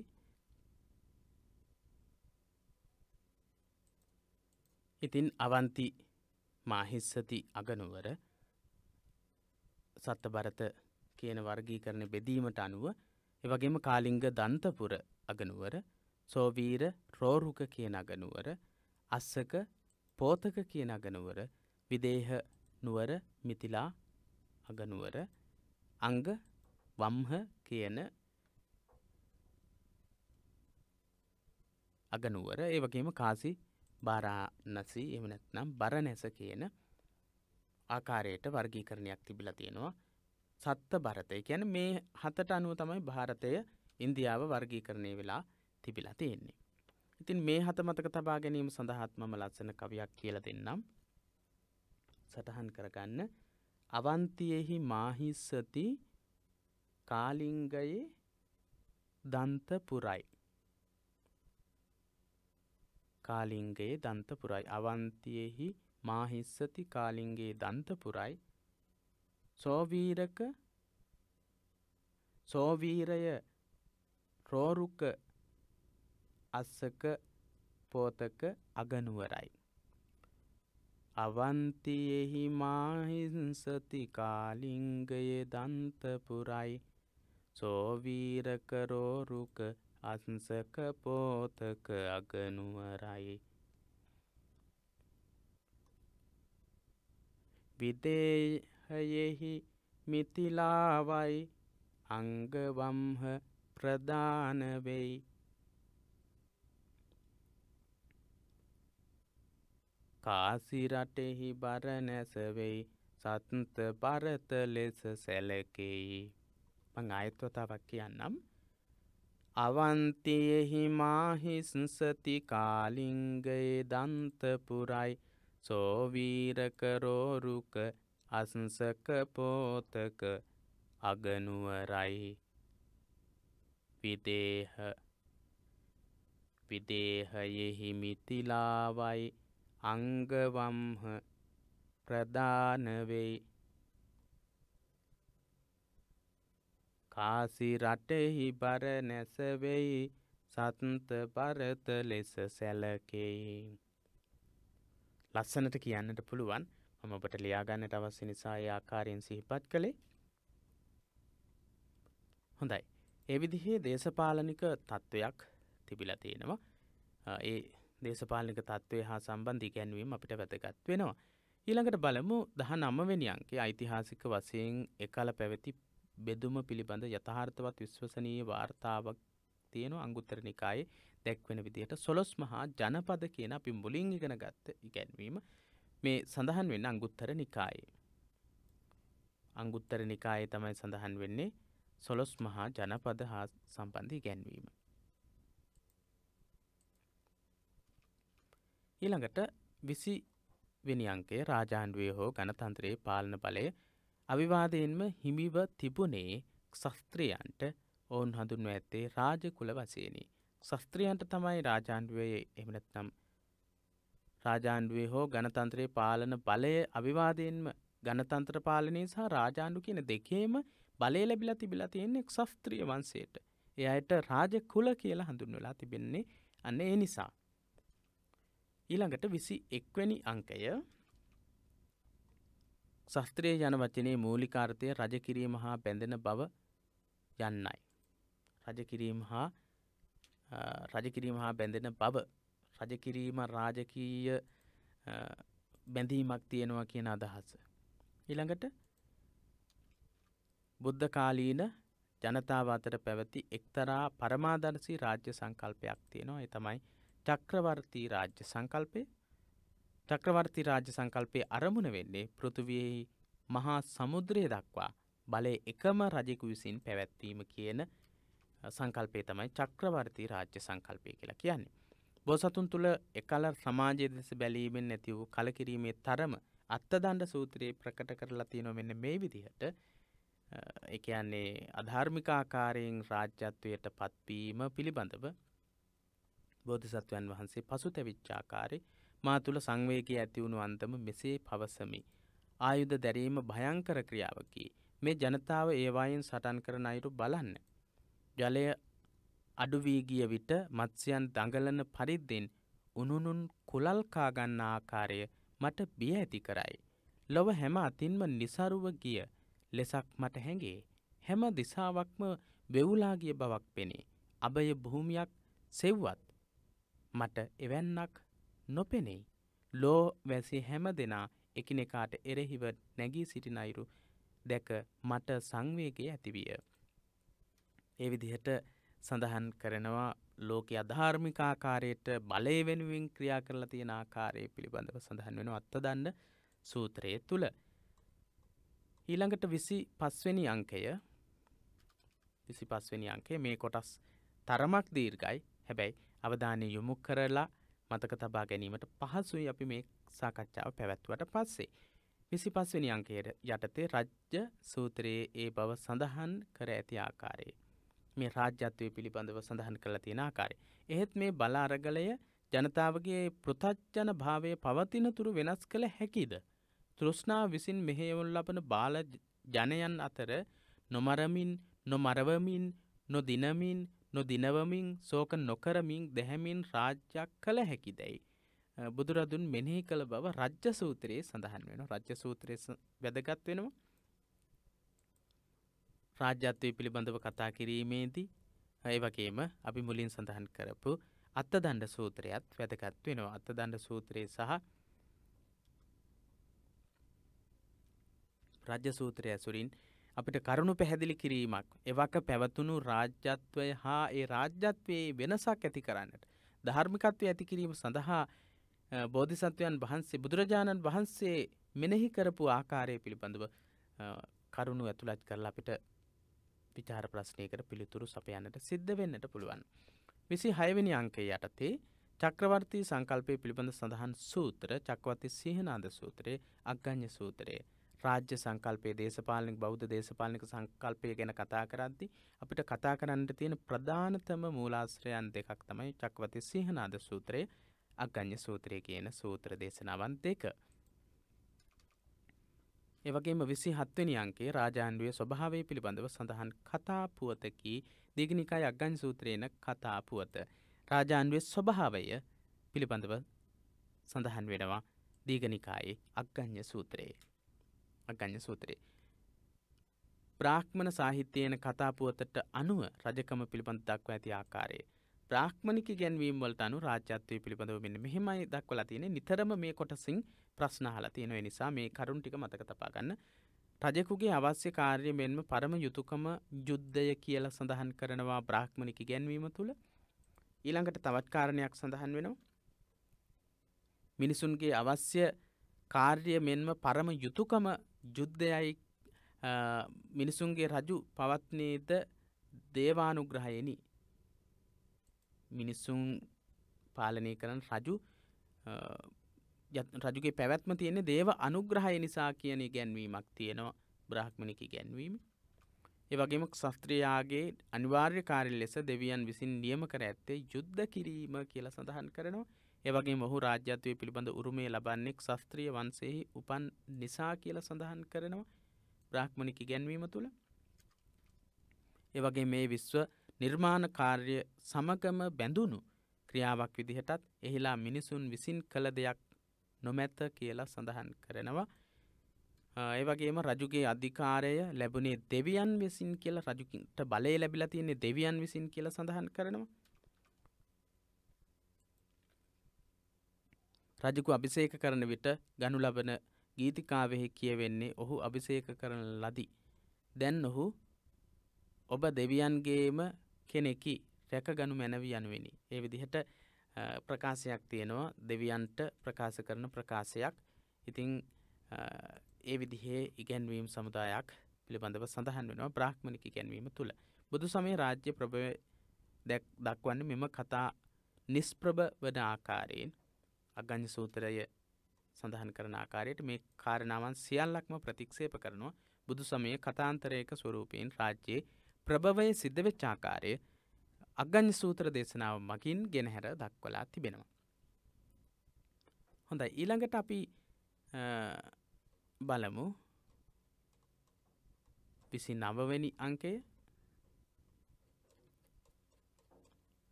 A: ඉතින් අවන්ති මාහිස්සති අගනුවර සත්ත බරත කියන වර්ගීකරණ බෙදීමට අනුව එවගේම කාලිංග දන්තපුර අගනුවර සෝවීර රෝරුක කියන අගනුවර අස්සක පෝතක කියන අගනුවර විදේහ නුවර මිතිලා අගනුවර අංග වම්හ කියන අගනුවර ඒ වගේම කාසි බාරානසි එහෙම නැත්නම් බරණැස කියන ආකාරයට වර්ගීකරණයක් තිබිලා තියෙනවා සත්ත භරතය කියන්නේ මේ හතට අනුව තමයි ಭಾರತය ඉන්දියාව වර්ගීකරණය වෙලා තිබිලා තියෙන්නේ. ඉතින් මේ හත මතක තබා ගැනීම සඳහාත් මම ලස්සන කවියක් කියලා දෙන්නම්. සටහන් කරගන්න අවන්තියෙහි මාහිස්සති කාලිංගයේ දන්තපුරයි. කාලිංගයේ දන්තපුරයි අවන්තියෙහි මාහිස්සති කාලිංගයේ දන්තපුරයි සෝවීරක සෝවීරය රෝරුක අස්සක පෝතක අගනුවරයි. අවන්තියෙහි මාහිංසති කාලිංගයේ දන්තපුරයි සෝවීරකරෝරුක අංසක පෝතක අගනුවරයි විදේහයෙහි මිතිලාවයි අංගවම්හ ප්‍රධානවෙයි කාසි රටෙහි බරණැස වෙයි සත්ත බරත ලෙස සැලකෙයි මං ආයෙත් වතාවක් කියන්නම් අවන්තියෙහි මාහිසති කාලිංගයේ දන්තපුරයි සෝවීරකරෝරුක අසංසක පෝතක අගනුවරයි විදේහ විදේහයෙහි මිතිලාවයි අංගවම්හ ප්‍රධාන වෙයි. කාසි රටෙහි බර නැස වෙයි සත්ත පරත ලෙස සැලකෙයි. ලස්සනට කියන්නට පුළුවන් මම ඔබට ලියාගන්නට අවශ්‍ය නිසා ඒ ආකාරයෙන් සිහිපත් කළේ. හොඳයි. ඒ විදිහේ දේශපාලනික තත්ත්වයක් තිබිලා තියෙනවා. ඒ දේශපාලික තත්ත්වය හා සම්බන්ධි ගැන්වීම අපිට වැදගත් වෙනවා. ඊළඟට බලමු දහ නම්මවෙනියන්ගේ ඓතිහාසික වසයෙන් එකල පැවැති බෙදුම පිළිබඳ යථහාර්ථවත් විශ්වසනීය වාර්තාවක් තියෙන අංගුත්තර නිකායේ දැක්වෙන විදිහට සොලොස් මහා ජනපද කියන අපි මුලින් ඉගෙන ගත්ත ඉගැන්වීම මේ සඳහන් වෙන්න අංගුත්තර නිකායේ. අංගුත්තර නිකායේ තමයි සඳහන් වෙන්නේ සොලොස් මහා ජනපද හා සම්බන්ධී ගැන්වීම. ඊළඟට විසි වෙනියන්කේ රාජාණ්ඩුවේ හෝ ගණතන්ත්‍රයේ පාලන බලය අවිවාදයෙන්ම හිමිව තිබුණේ ක්ෂස්ත්‍රියන්ට ඔවුන් හඳුන්ව ඇත්තේ රාජකුල වසයනි. ක්ෂස්ත්‍රියන්ට තමයි රාජාණ්ඩුවේ එමනත්නම් රාජාණ්ඩුවේ හෝ ගණතන්ත්‍රයේ පාලන බලය අවිවාදයෙන්ම ගණතන්ත්‍ර පාලනය සහ රාජාණ්ඩු කියන දෙකේම බලය ලැබිලා තිබිලා තියෙන්නේ ක්ෂස්ත්‍රිය වන්සේට. එයට රාජ කුල කියලා හඳුන්වලා තිබෙන්නේ අන්න ඒ නිසා. ඊළඟට විසි එක්වැනි අංකය සස්ත්‍රය යන වචනේ මූලිකාර්ථය රජකිරීම හා බැඳෙන බව යන්නයි. රජකිරීම හා රජකිරීම හා බැඳෙන බව රජකිරීම රාජකීය බැඳීමක් තියෙනවා කියන අදහස. ඊළඟට බුද්ධ කාලීන ජනතාව අතර පැවති එක්තරා පරමාදර්ශී රාජ්‍ය සංකල්පයක් තියෙනවා ඒ තමයි චක්‍රවර්තී රාජ්‍ය සංකල්පය චක්‍රවර්ති රාජ්‍ය සංකල්පය අරමුණ වෙන්නේ පෘතුවියෙහි මහා සමුද්‍රය දක්වා බලය එකම රජෙකු විසින් පැවැත්වීම කියන සංකල්පය තමයි චක්‍රවර්ති රාජ්‍ය සංකල්පය කියලා කියන්නේ. බොසතුන් තුළ එකල සමාජය දෙස බැලීමෙන් නැති වූ කලකිරීමේ තරම අත්තදණ්ඩ සූත්‍රයේ ප්‍රකට කරලා තියෙනව මෙන්න මේ විදිහට එකයන්නේ අධාර්මිකාකාරයෙන් රාජ්‍යත්වයට පත්වීම පිළිබඳව බෝධිසත්වයන් වහන්සේ පසු තැවිච්චාකාරි මා තුළ සංවේගී ඇතිවුණු අන්තම මෙසේ පවසමි. ආයුධ දැරීම භයංකර ක්‍රියාවකි. මේ ජනතාව ඒවායෙන් සටන් කරන අයුරු බලන්න. ජලය අඩුවීගිය විට මත්ස්‍යයන් දඟලන පරිද්දෙන් උනුනුන් කුලල්කාගන්න ආකාරය මට බිය ඇති කරයි. ලොව හැම අතින්ම නිසරුව ගිය ලෙසක් මට හැඟේ. හැම දිසාවක්ම වෙවුලාගිය බවක් පෙනේ. අබය භූමියක් සෙව්වත් මට එවැන්නක් නොපෙනෙයි. ලෝ වැසි හැම දෙනා එකිනෙකාට එරෙහිව නැගී සිටිනයිරු දැක මට සංවේගය ඇතිවිය. ඒ විදිහට සඳහන් කරනවා ලෝක අධාර්මිකාකාරයට බලය වෙනුවෙන් ක්‍රියා කරලා තියෙන ආකාරය පිළිබඳව සඳහන් වෙන අත්තදන්න සූත්‍රයේ තුළ. ඊළඟට විසි පස්වෙනි අංකය විසි පස්වෙනි අංකේ මේ කොටස් තරමක් දීර්ගයි හැබැයි අවධානය යොමු කරලා මතක තබා ගැනීමට පහසුයි අපි මේ සාකච්ඡාව පැවැත්වට පස්සේ. විසි පස්වනි අංකයට යටතේ රජ්‍ය සූත්‍රයේ ඒ බව සඳහන් කර ඇති ආකාරයේ. මේ රාජ්‍යත්වය පිළිබඳව සඳහන් කළ තියෙන ආකාරය. එහෙත් මේ බලාරගලය ජනතාවගේ පෘතච්ජන භාවය පවතින තුරු වෙනස් කළ හැකිද. තෘෂ්ණාව විසින් මෙහෙවුල් ලබන බාල ජනයන් අතර නොමරමින් නොමරවමින් නොදිනමින් නොදිනවමින් සෝක නොකරමින් දැහැමින් රාජ්‍යයක් කළ හැකිදැයි. බුදුරදුන් මෙනෙහි කළ බව රජ්‍ය සූත්‍රයේ සඳහන් වෙන රජ්‍ය සූත්‍රය වැදගත් වෙනවා. රාජ්‍යත්වය පිළිබඳව කතා කිරීමේදී ඒ වගේම අපි මුලින් සඳහන් කරපු අත්තදණ්ඩ සූත්‍රයත් වැදගත් වෙනවා අත්තදණ්ඩ සූත්‍රයේ සහ රජ්‍ය සූත්‍රය ඇසුරින් අපිට කරුණු පැහැදිලි කිරීමක් එවක පැවතුණු රාජ්‍යත්වය හා ඒ රාජ්‍යත්වයේ වෙනසක් ඇති කරන්නට. ධර්මිකත්වය ඇති කිරීම සඳහා බෝධිසත්වයන් වහන්සේ බුදුරජාණන් වහන්සේ මෙනෙහි කරපු ආකාරය පිළිබඳව කරුණු ඇතුළත් කරලා අපිට විචාර ප්‍රශ්නයකට පිළිතුරු සපයන්නට සිද්ධ වෙන්නට පුළුවන්. විසි හයවැනි අංකේ යටතේ චක්‍රවර්තී සංකල්පය පිළිබඳ සඳහන් සූත්‍ර චක්වති සිහනාද සූත්‍රයේ අග්ඥ සූත්‍රයේ රාජ්‍ය සංකල්පයේ දේශපාලනික බෞද්ධ දේශපාලනික සංකල්පය ගැන කතා කරද්දි අපිට කතා කරන්න තියෙන ප්‍රධානතම මූලාශ්‍රයන් දෙකක් තමයි චක්වති සිංහනාද සූත්‍රය අගඤ්‍ය සූත්‍රය කියන සූත්‍ර දේශනාවන් දෙක. එවගේම විසි හත්වනි අංකේ රාජාණ්ඩුවේ ස්වභාවය පිළිබඳව සඳහන් කතාපුවතකි දිගනිකායි අගන් සූත්‍රයන කතාපුවත. රාජාණ්ඩුවේ ස්වභාවය පිළිබඳව සඳහන් වෙනවා දීගනිකායේ අග්ගඥ සූත්‍රයේ. අග්ඥ සූත්‍රයේ. ප්‍රාක්්මණ සාහිත්‍යයන කතාපුවතට අනුව රජකම පිළිබඳ දක්ව ඇති ආකාරයේ. ප්‍රාක්්මණික ගැන්වීම් වලට අනු රාජ්‍යත්වය පිළිබඳව මෙන්න මෙහෙමයි දක්වලා තියෙන නිතරම මේ කොටසින් ප්‍රශ්න අහලා තියෙන නිසා මේ කරුණ ටික මතක තබා ගන්න. රජෙකුගේ අවශ්‍ය කාර්ය මෙන්ම පරම යුතුයකම යුද්ධය කියලා සඳහන් කරනවා බ්‍රාහ්මණික ගැන්වීම තුළ. ඊළඟට තවත් කාරණයක් සඳහන් වෙනවා. මිනිසුන්ගේ අවශ්‍ය කාර්ය මෙන්ම පරම යුතුකම යුද්ධයයි මිනිසුන්ගේ රජු පවත්නේද දේවානුග්‍රහයනි මිනිස්සුන් පාලනය කරන රජු රජුගේ පැවැත්ම තියෙන දේව අනුග්‍රහය නිසා කියන ගැන්වීමක් තියෙනවා බ්‍රහ්මණිකි ගැන්වීම ඒවගේම ශස්ත්‍රයාගේ අනිවාර්ය කාරිල් ලෙස දෙවියන් විසින් නියම කර ඇත්තේ යුද්ධ කිරීම කියල සඳහන් කරනවා ඒවගේ මොහු රාජ්‍යත්වය පිළිබඳ උරුමේ ලබන්නෙක් ශස්ත්‍රිය වන්සෙහි උපන් නිසා කියල සඳහන් කරනවා බ්‍රහ්මණිකි ගැන්වීම තුළ ඒවගේ මේ විශ්ව නිර්මාණ කාර්ය සමගම බැඳුණු ක්‍රියාවක් විදිහටත් එහිලා මිනිසුන් විසින් කළ දෙයක් නොමැත කියලා සඳහන් කරනවා ඒවගේම රජුගේ අධිකාරය ලැබුණේ දෙවියන් විසින් කියලා රජුකින්ට බලය ලැබිලා තියන්නේ දෙවියන් විසින් කියලා සඳහන් කරනවා රජකු අභිසේක කරන විට ගනු ලබන ගීතිකාවෙහි කියවෙන්නේ ඔහු අභිසේක කරන ලදී. දැන් ඔහු ඔබ දෙවියන්ගේම කෙනෙකි රැකගනු මැනවි යනුවෙනි. ඒ විදිහට ප්‍රකාශයක් තියෙනවා දෙවියන්ට ප්‍රකාශ කරන ප්‍රකාශයක් ඉතිං ඒ විදිහේ ඉගැන්වීම් සමුදායක් පිළිබඳව සඳහන් වෙනවා බ්‍රාහ්මණික ඉගැන්වීම තුළ බුදු සමය රාජ්‍ය ප්‍රභව දක්වන්න මෙම කතා නිස්ප්‍රභ වන ආකාරයෙන් අගංජ සූත්‍රය සඳහන් කරන ආකාරයට මේ කාරණාවන් සියල්ලක්ම ප්‍රතික්ෂේප කරනවා බුදු සමයේ කතාන්තරයක ස්වරූපයෙන් රාජ්‍යයේ ප්‍රභවය සිද්ධ වෙච්ච ආකාරය අගංජ සූත්‍ර දේශනාව මගින් ගෙනහැර දක්වලා තිබෙනවා. හොඳයි ඊළඟට අපි බලමු විසි නවවැනි අංකය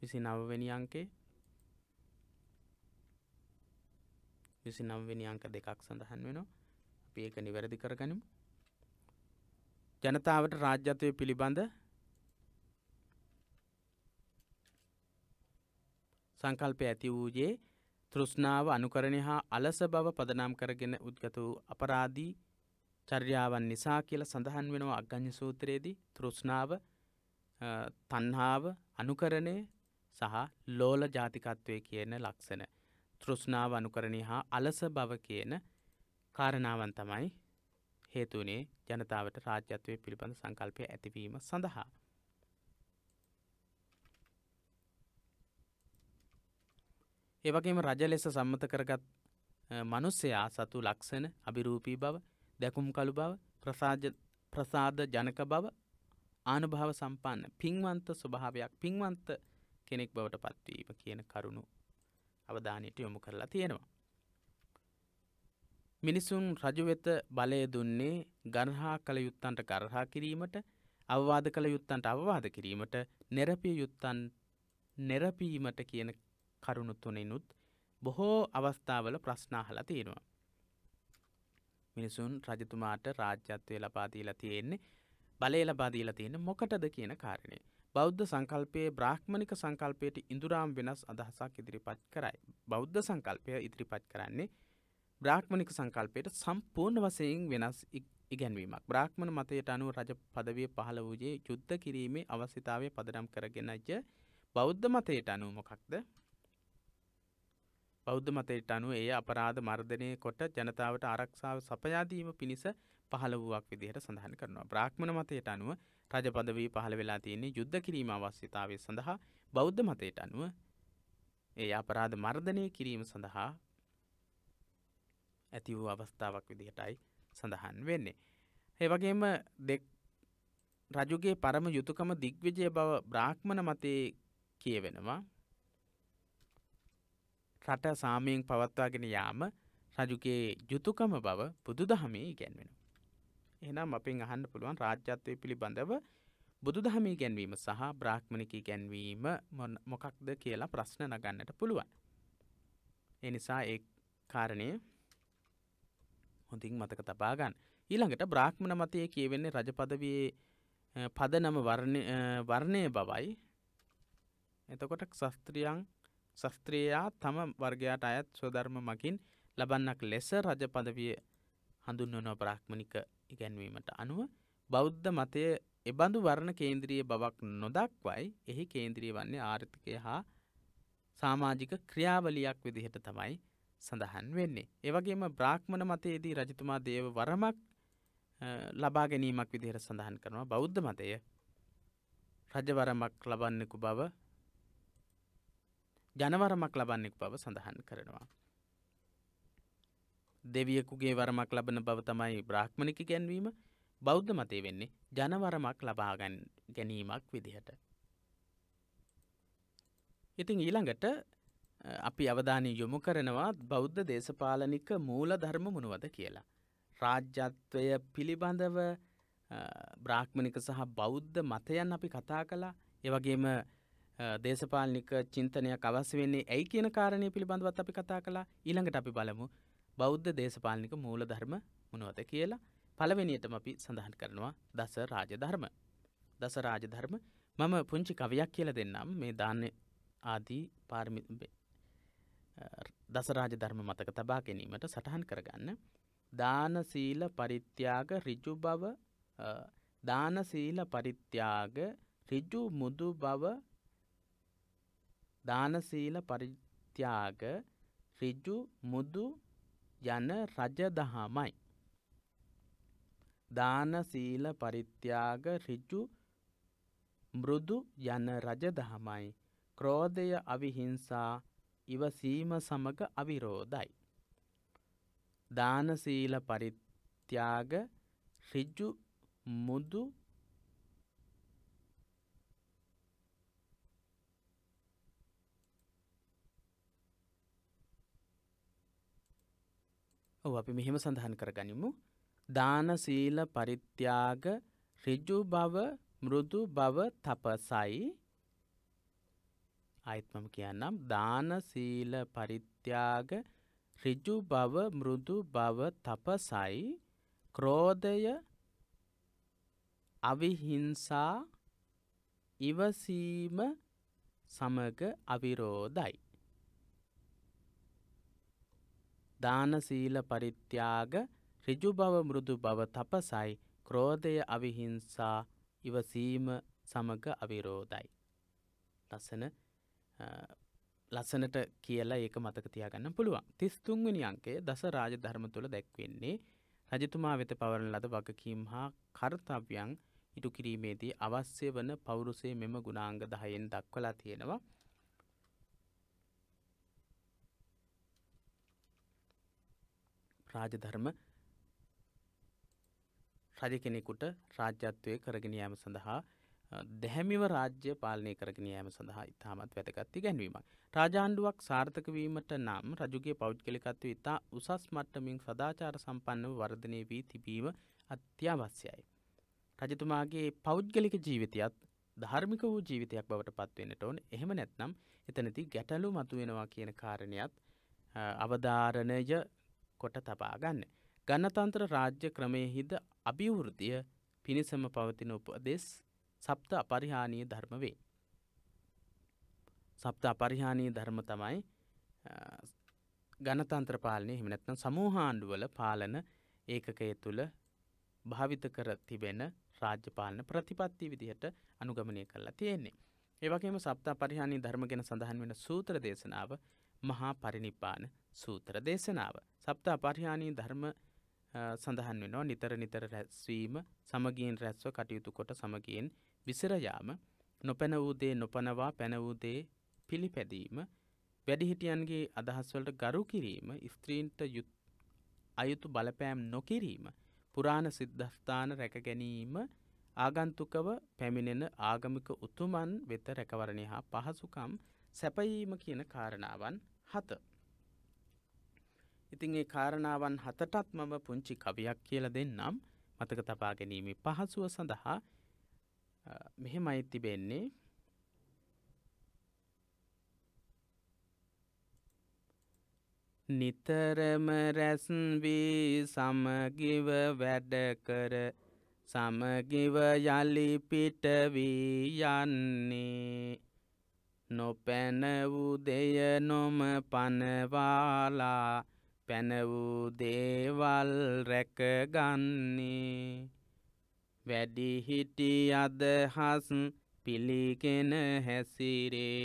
A: විසි නවවැනි අංකේ විසි නම්වෙනි අංක දෙකක් සඳහන් වෙනවා අපි ඒක නිවැරදි කරගනිමු ජනතාවට රාජ්‍යත්වය පිළිබඳ සංකල්පය ඇති වූයේ තෘෂ්ණාව අනුකරණය හා අලස බව පදනම් කරගෙන උද්ගත වූ අපරාධී චර්යාවන් නිසා කියල සඳහන් වෙනවා අග්ගඥ සූත්‍රයේදී තෘෂ්ණාව තන්හාාව අනුකරණය සහ ලෝල ජාතිකත්වය කියන ලක්ෂණ තෘෂ්ණාව අනුකරණය හා අලස බව කියන කාරණාවන් තමයි හේතුනේ ජනතාවට රාජ්‍යත්වය පිළිබඳ සංකල්පය ඇතිවීම සඳහා. ඒවගේම රජ ලෙස සම්මත කරගත් මනුස්සයා සතු ලක්ෂණ අභිරූපී බව දැකුම් කළු බව ප්‍රසාද ජනක බව ආනුභාව සම්පන්න පින්වන්ත ස්වභාවයක් පින්වන්ත කෙනෙක් බවට පත්වීම කියන කරුණු අවධානයට යොමු කරලා තියෙනවා. මිනිසුන් රජවෙත බලය දුන්නේ ගණහා කළ යුත්තන්ට ගරහා කිරීමට අවවාද කළ යුත්තන්ට අවවාද කිරීමට නෙරපිය යුත්තන් නෙරපීමට කියන කරුණු තුනෙනුත් බොහෝ අවස්ථාවල ප්‍රශ්නාහලා තියෙනවා. මිනිසුන් රජතුමාට රාජ්‍යත්වය ලබාදීලා තියෙන්නේ බලය ලබාදීලා තියෙන මොකටද කියන කාරණේ බෞද්ධ සංකල්පයේ බ්‍රාහ්මණික සංකල්පයට ඉඳුරාම් වෙනස් අදහසක් ඉදිරිපත් කරයි. බෞද්ධ සංකල්පය ඉදිරිපත් කරන්නේ බ්‍රාහ්මණික සංකල්පයට සම්පූර්ණ වසයෙන් වෙනස් ඉගැන්වීමක්. බ්‍රාහ්මණ මතයට අනුව රජ පදවිය පහළ වූයේ යුද්ධ කිරීමේ අවස්ථාවය පදනම් කරගෙනජ බෞද්ධ මතයට අනුව මොකක්ද? බෞද්ධ මතයට අනුව එය අපරාධ මර්ධනය කොට ජනතාවට ආරක්ෂාව සපයාදීම පිණිස පහළ වුවක් විදිහට සඳහන් කරනවා. බ්‍රාහ්මණ මතයට අනුව රජ පදවී පහළ වෙලා තියන්නේ යුද්ධ කිරීම අවශ්‍යතාවය සඳහා බෞද්ධ මතයට අනුව ඒ අපරාධ මර්ධනය කිරීම සඳහා ඇති වූ අවස්ථාවක් විදිහටයි සඳහන් වෙන්නේ. ඒ වගේම රජුගේ පරම යුතුකම දිග්විජය බව බ්‍රාහ්මණ මතයේ කියවෙනවා. රට සාමයෙන් පවත්වාගෙන යාම රජුගේ යුතුකම බව බුදු දහමේ ඉගැන්වෙන. එනම් අපෙන් අහන්න පුළුවන් රාජ්‍යත්වය පිළිබඳව බුදුදහමී ගැන්වීම සහ බ්‍රාහ්මණිකී ගැන්වීම මොකක්ද කියලා ප්‍රශ්න නගන්නට පුළුවන්. එනිසා ඒ කාරණය හොඳින් මතක තබාගන්න. ඊළඟට බ්‍රාහ්මණ මතය කියවෙන්නේ රජපදවයේ පදනම වර්ණය බවයි එතකොට ශස්ත්‍රියන් ශස්ත්‍රයා තම වර්ගයාට අයත් ස්වධර්ම මකින් ලබන්නක් ලෙස රජපදවිය හඳුන්වන ප්‍රාක්්මණික ඉගැන්වීමට අනුව බෞද්ධ මතය එබඳු වර්ණ කේන්ද්‍රිය බවක් නොදක්වයි එහි කේන්ද්‍රී වන්නේ ආර්ථිකය හා සාමාජික ක්‍රියාවලියක් විදිහට තමයි සඳහන් වෙන්නේ. ඒවගේම බ්‍රාහ්මණ මතයේදී රජතුමා දේව වරමක් ලබා ගැනීමක් විදිහට සඳහන් කරනවා බෞද්ධ මතය රජවරමක් ලබන්නෙකු බව ජනවරමක් ලබන්නෙක් බව සඳහන් කරනවා. දෙවියකුගේ වරමක් ලබන බව තමයි බ්‍රාහ්මණික ගැන්වීම බෞද්ධ මතය වෙන්නේ ජනවරමක් ලබාගන් ගැනීමක් විදිහට. ඉතිං ඊළඟට අපි අවධානය යොමු කරනවා බෞද්ධ දේශපාලනික මූල ධර්ම මුණුවද කියලා. රාජ්‍යත්වය පිළිබඳව බ්‍රාහ්මණික සහ බෞද්ධ මතයන් අපි කතා කලා ඒවගේම දේශපාලනික චින්තනයක් අවස්ස වෙන්නේ ඇයි කියන කාරණය පිළිබඳවත් අපි කතා කලා ඊළඟට අපි බලමු බෞද්ධ දේශපාලනික මූලධර්ම මොනවද කියලා පළවෙනියටම අපි සඳහන් කරනවා දස රාජධර්ම. දස රාජධර්ම මම පුංචි කවියක් කියල දෙන්නම් මේ දාන්න ආදී පාර්මි දසරාජ ධර්ම මතක තබා ගැනීමට සටහන් කරගන්න. දානසීල පරිත්‍යාග රිජු බව දානසීල පරිත්‍යාග රිජු මුදු බව දානසීල පරිත්‍යාග රිජු මුදු යන රජදහමයි. දාන සීල පරිත්‍යාග ඍජු මෘදු යන රජදහමයි. ක්‍රෝධය අවිහිංසා ඉවසීම සමග අවිරෝධයි. දාන සීල පරිත්‍යාග ඍජු මුදු ඔව අපි මෙහෙම සඳහන් කරගනිමු. දානසීල පරිත්‍යාග රිජ්ජු බව මෘදු බව තපසයි අයිත්මම කියන්නම් දානසීල පරිත්‍යාග රිජු බව මෘදු බව තපසයි ක්‍රෝධය අවිහිංසා ඉවසීම සමග අවිරෝධයි. දාන සීල පරිත්‍යාග ඍජු බව මෘදු බව තපසයි ක්‍රෝධය අවිහිංසා ඉවසීම සමග අවිරෝධයි. ලස්සන ලස්සනට කියලා ඒක මතක තියාගන්න පුළුවන් තිස්තුන්වනි අංකේ දස රාජ ධර්ම තුළ දැක්වෙන්නේ රජතුමා වෙත පවරන ලද වගකීම් හා කර්තව්‍යන් ඉටු කිරීමේදී අවශ්‍ය වන පවුරුසේ මෙම ගුණාංග දහයෙන් දක්වලා තියෙනවා රාජධර්ම රජ කෙනෙකුට රාජ්‍යත්වය කරගෙන යාම සඳහා දැහැමිව රාජ්‍ය පාලනය කරගෙන ෑම සඳහා ඉතාමත් වැදගත්ති ගැන්වීම. රාජාණ්ඩුවක් සාර්ථකවීමට නම් රජුගේ පෞද්ගලිකත්ව ඉතා උසස් මට්ටමින් සදාචාර සම්පන්නව වර්ධනය වී තිබීම අත්‍යවශ්‍යයි. රජතුමාගේ පෞද්ගලික ජීවිතයත් ධර්මික වූ ජීවිතයක් බවට පත්වෙන්නට ඕන එහෙම නැත්නම් එතනති ගැටලු මතුවෙනවා කියන කාරණයත් අවධාරණය කොට තබා ගන්න. ගණතන්ත්‍ර රාජ්‍ය ක්‍රමයහිද අභිවෘතිය පිණිසම පවතින උපදෙස් සප්ත අපරිහානීය ධර්ම වේ. සප්ත අපරිහානීය ධර්ම තමයි ගණතන්ත්‍ර පාලනය එහෙම නැත්නම් සමූහාණ්ඩුවල පාලන ඒකකය තුල භාවිත කර තිබෙන රාජ්‍ය පාලන ප්‍රතිපත්ති විදිහට අනුගමනය කරලා තියෙන්නේ. ඒ වගේම සප්ත අපරිහානීය ධර්ම ගැන සඳහන් වෙන සූත්‍ර දේශනාව මහා පරිනිබ්බාන සූත්‍ර දේශනාව. සප්ත අපරිහානී ධර්ම සඳහන් වෙනවා නිතර නිතර රැස්වීම සමගියෙන් රැස්ව කටයුතු කොට සමගියෙන් විසරයාම නොපැන වූදේ නොපනවා පැනවූදේ පිළිපැදීම වැඩිහිටියන්ගේ අදහස්වලට ගරු කිරීම ස්ත්‍රීන්ට යුත් අයුතු බලපෑම් නොකිරීම පුරාණ සිද්ධස්ථාන රැකගැනීම ආගන්තුකව පැමිණෙන ආගමික උතුමන් වෙත රැකවරණය හා පහසුකම් සැපයීම කියන කාරණාවන් හත. ඉතින් ඒ කාරණාවන් හතටත් මම පුංචි කවියක් කියල දෙන්නම් මතක තබා ගැනීම පහසුව සඳහා මෙහෙම අයිතිබෙන්නේ නිතරම රැස්වී සමගිව වැඩකර සමගිව යළි පිටවී යන්නේ නොපැන වූ දෙය නොම පනවාලා පැනවූ දේවල් රැකගන්නේ වැඩිහිටි අදහස් පිළිගෙන හැසිරේ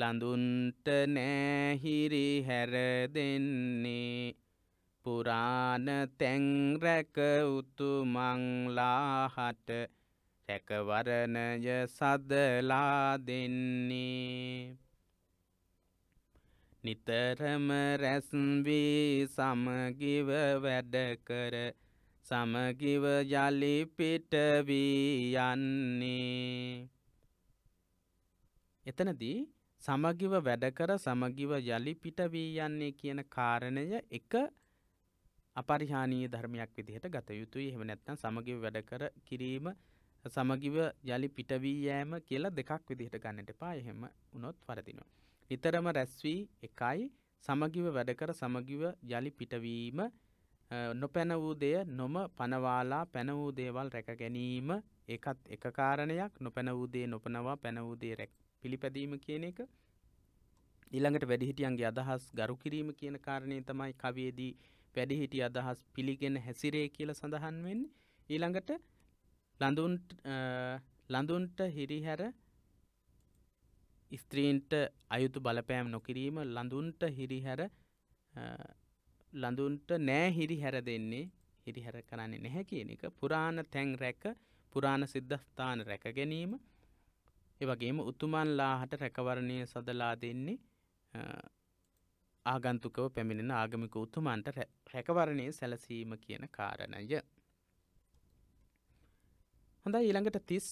A: ලඳුන්ට නෑහිරි හැර දෙන්නේ පුරාණ තැන් රැක උතුමංලාහට රැකවරණය සදලා දෙන්නේ නිතරම රැස්වී සමගිව වැඩ කර සමගිව යලි පිටවී යන්නේ. එතනදී සමගිව වැඩකර සමගිව යළි පිටවී යන්නේ කියන කාරණය එක අපරිහානීය ධර්මයක් විදිහට ගත යුතුයි. එහෙම නැත්නම් සමගිව වැඩකර කිරීම සමගිව යළි පිටවී යෑම කියලා දෙකක් විදිහට ගන්නට එපා. එහෙම වුණොත් වරදිනවා. නිතරම රැස්වී එකයි සමගිව වැඩකර සමගිව යළි පිටවීම නොපැන වූ දෙය නොම පනවාලා පැන වූ දේවල් රැක ගැනීම ඒකත් එක කාරණයක් නොපැන වූ දේ නොපනවා පැන වූ දේ රැක් පිළිපැදීම කියන එක ඊළඟට වැඩිහිටියන්ගේ අදහස් ගරු කිරීම කියන කාරණය තමයි කවියේදී වැඩිහිටි අදහස් පිළිගෙන හැසිරේ කියල සඳහන් වෙන්නේ ඊළඟට ලඳුන්ට හිරිහැර ස්ත්‍රීන්ට අයුතු බලපෑම් නොකිරීම ලඳුන්ට හිරිහැර ලඳුන්ට නෑ හිරිහැර දෙන්නේ හිරිහැර කරන්නේ නැහැ කියන එක පුරාණ තැන් රැක පුරාණ සිද්ධස්ථාන රැක ගැනීම එවගේම උතුමන්ලාහට රැකවරණය සදලා දෙන්නේ ආගන්තුකව පැමිණෙන ආගමික උතුමන්ට රැකවරණය සැලසීම කියන කාරණය. හොඳ ඊළඟට තිස්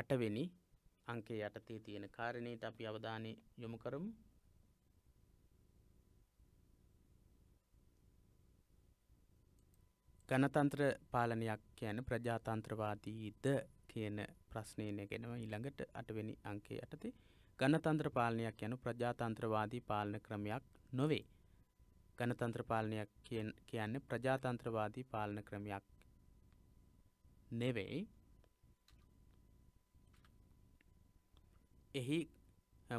A: අටවෙනි අංකේ යටතේ තියෙන කාරණයට අපි අවධානය යොමු කරමු. ගණතන්ත්‍ර පාලනයක් කියන ප්‍රජාතන්ත්‍රවාදීද කියන ප්‍රශ්නය නැගෙනව ඊළඟට අටවෙනි අංකේ යටතේ ගණතන්ත්‍ර පාලනයක් යනු ප්‍රජාතන්ත්‍රවාදී පාලන ක්‍රමයක් නොවේ. ගණතන්ත්‍ර පාලනයක් කියන්නේ ප්‍රජාතන්ත්‍රවාදී පාලන ක්‍රමයක් නෙවෙයි එහි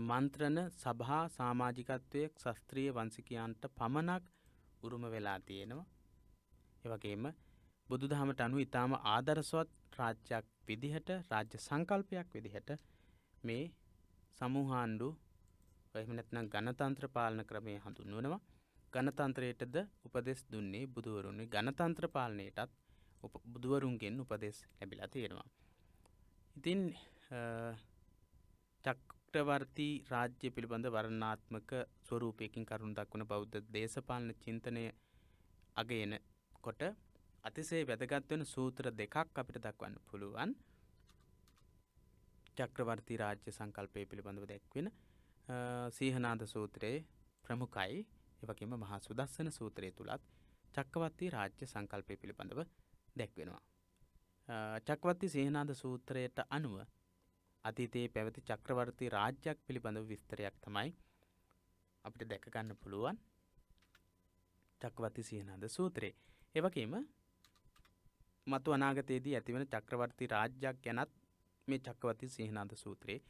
A: මන්ත්‍රණ සභහා සාමාජිකත්වයක් ශස්ත්‍රීය වංසිකයන්ට පමණක් උරුම වෙලා තියෙනවා. එවගේම බුදු දහමට අනු ඉතාම ආදරස්වත් රාජ්‍යයක් විදිහට රාජ්‍ය සංකල්පයක් විදිහට මේ සමූහාණ්ඩු එහෙමනැත්නම් ගණතන්ත්‍ර පාලන ක්‍රමය හඳුන්වනවා. ගණතන්ත්‍රයටද උපදෙස් දුන්නේ බුදුවරුන්නේ ගණතන්ත්‍ර පාලනයටත් බුදුවරුන්ගෙන් උපදෙස් ලැබිලා තියෙනවා. ඉතින් චක්‍රවර්තී රාජ්‍ය පිළිබඳ වරණාත්මක ස්වරූපයකින් කරුණු දක්වන බෞද්ධ දේශපාලන චින්තනය අගයන කොට අතිසේ වැදගත්වන සූත්‍ර දෙකක් අපිට දක්වන්න පුළුවන් චක්‍රවර්ති රාජ්‍ය සංකල්පය පිළිබඳව දැක්වෙන සීහනාද සූත්‍රයේ ප්‍රමුකයි එවගේම මහා සුදස්සන සූත්‍රය තුළත් චක්කවත්ති රාජ්‍ය සංකල්පය පිළිබඳව දැක්වෙනවා. චක්වත්ති සේනාද සූත්‍රයට අනුව අතීතයේ පැවති චක්‍රවර්ති රාජ්‍යයක් පිළිබඳව විස්තරයක් තමයි අපිට දැකගන්න පුළුවන් චක්වති සියනද සූත්‍රයේ. ඒවගේම මතු අනාගතයේදී ඇතිවන චක්‍රවර්ති රාජ්‍යයක් ගැනත් මේ චක්කවති සිහිනාද සූත්‍රයේ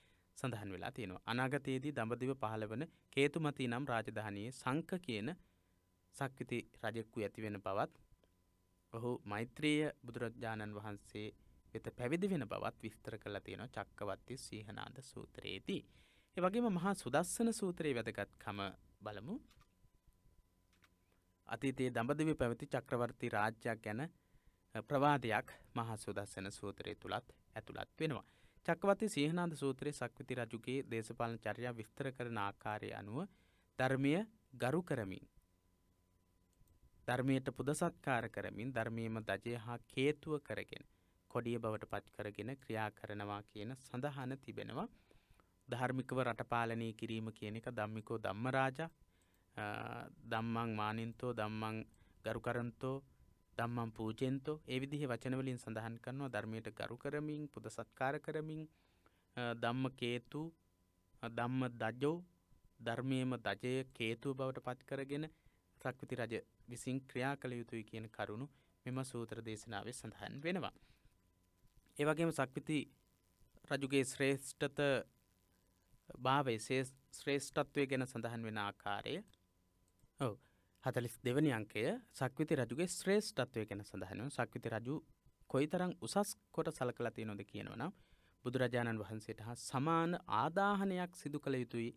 A: සඳහන් වෙලා තියෙනවා. අනාගතයේදී දඹදිව පහළවන කේතුමති නම් රාජධානයේ සංක කියන සක්විති රජෙක්කු ඇතිවෙන බවත් ඔහු මෛත්‍රීය බුදුරජාණන් වහන්සේ වෙත පැවිදි වෙන බවත් විස්තර කළ තියෙන චක්කවත්ති සීහනාද සූත්‍රයේදී. ඒ වගේම මහා සුදස්සන සූත්‍රයේ වැදගත්කම බලමු. අතීතයේ දඹදිව පැවති චක්‍රවර්ති රාජ්‍යයක් ගැන ප්‍රවාදයක් මහා සුදස්සන සූත්‍රය තුළත් ඇතුළත් වෙනවා. චක්කවති සීහනාද සූත්‍රයේ සක්විති රජුගේ දේශපාලන චර්යා විස්තර කරන ආකාරය අනුව ධර්මය ගරු කරමින්. ධර්මයට පුදසත්කාර කරමින් ධර්මයම දජය හා කේතුව කරගෙන. කොඩිය බවට පත් කරගෙන ක්‍රියා කරනවා කියන සඳහන තිබෙනවා ධර්මිකව රටපාලනය කිරීම කියන එක දම්මිකෝ දම්මරාජ දම්මං මානින්තෝ දම්මං ගරුකරන්තෝ දම්මම් පූජෙන්තෝ ඒ විදිහ වචනවලින් සඳහන් කරනවා ධර්මයට ගරු කරමින් පුද සත්කාර කරමින් දම්ම කේතු දම්ම දජෝ ධර්මයම දජය කේතුව බවට පත් කරගෙන සක්විති රජ විසින් ක්‍රියා කළ යුතුයි කියන කරුණු මෙම සූත්‍ර දේශනාවේ සඳහන් වෙනවා. ඒවගේම සක්විති රජුගේ ශ්‍රේෂ්ඨත භාවය ශ්‍රේෂ්ඨත්වය ගැන සඳහන් වෙන ආකාරය ඔව හතලිස් දෙවනි අංකය සක්විති රජුගේ ශ්‍රේෂ්ඨත්වය ගැන සඳහන සක්විති රජු කොයි තරං උසස් කොට සලකලති නොද කියනවනම් බුදුරජාණන් වහන්සේට හා සමාන ආදාහනයක් සිදු කළ යුතුයි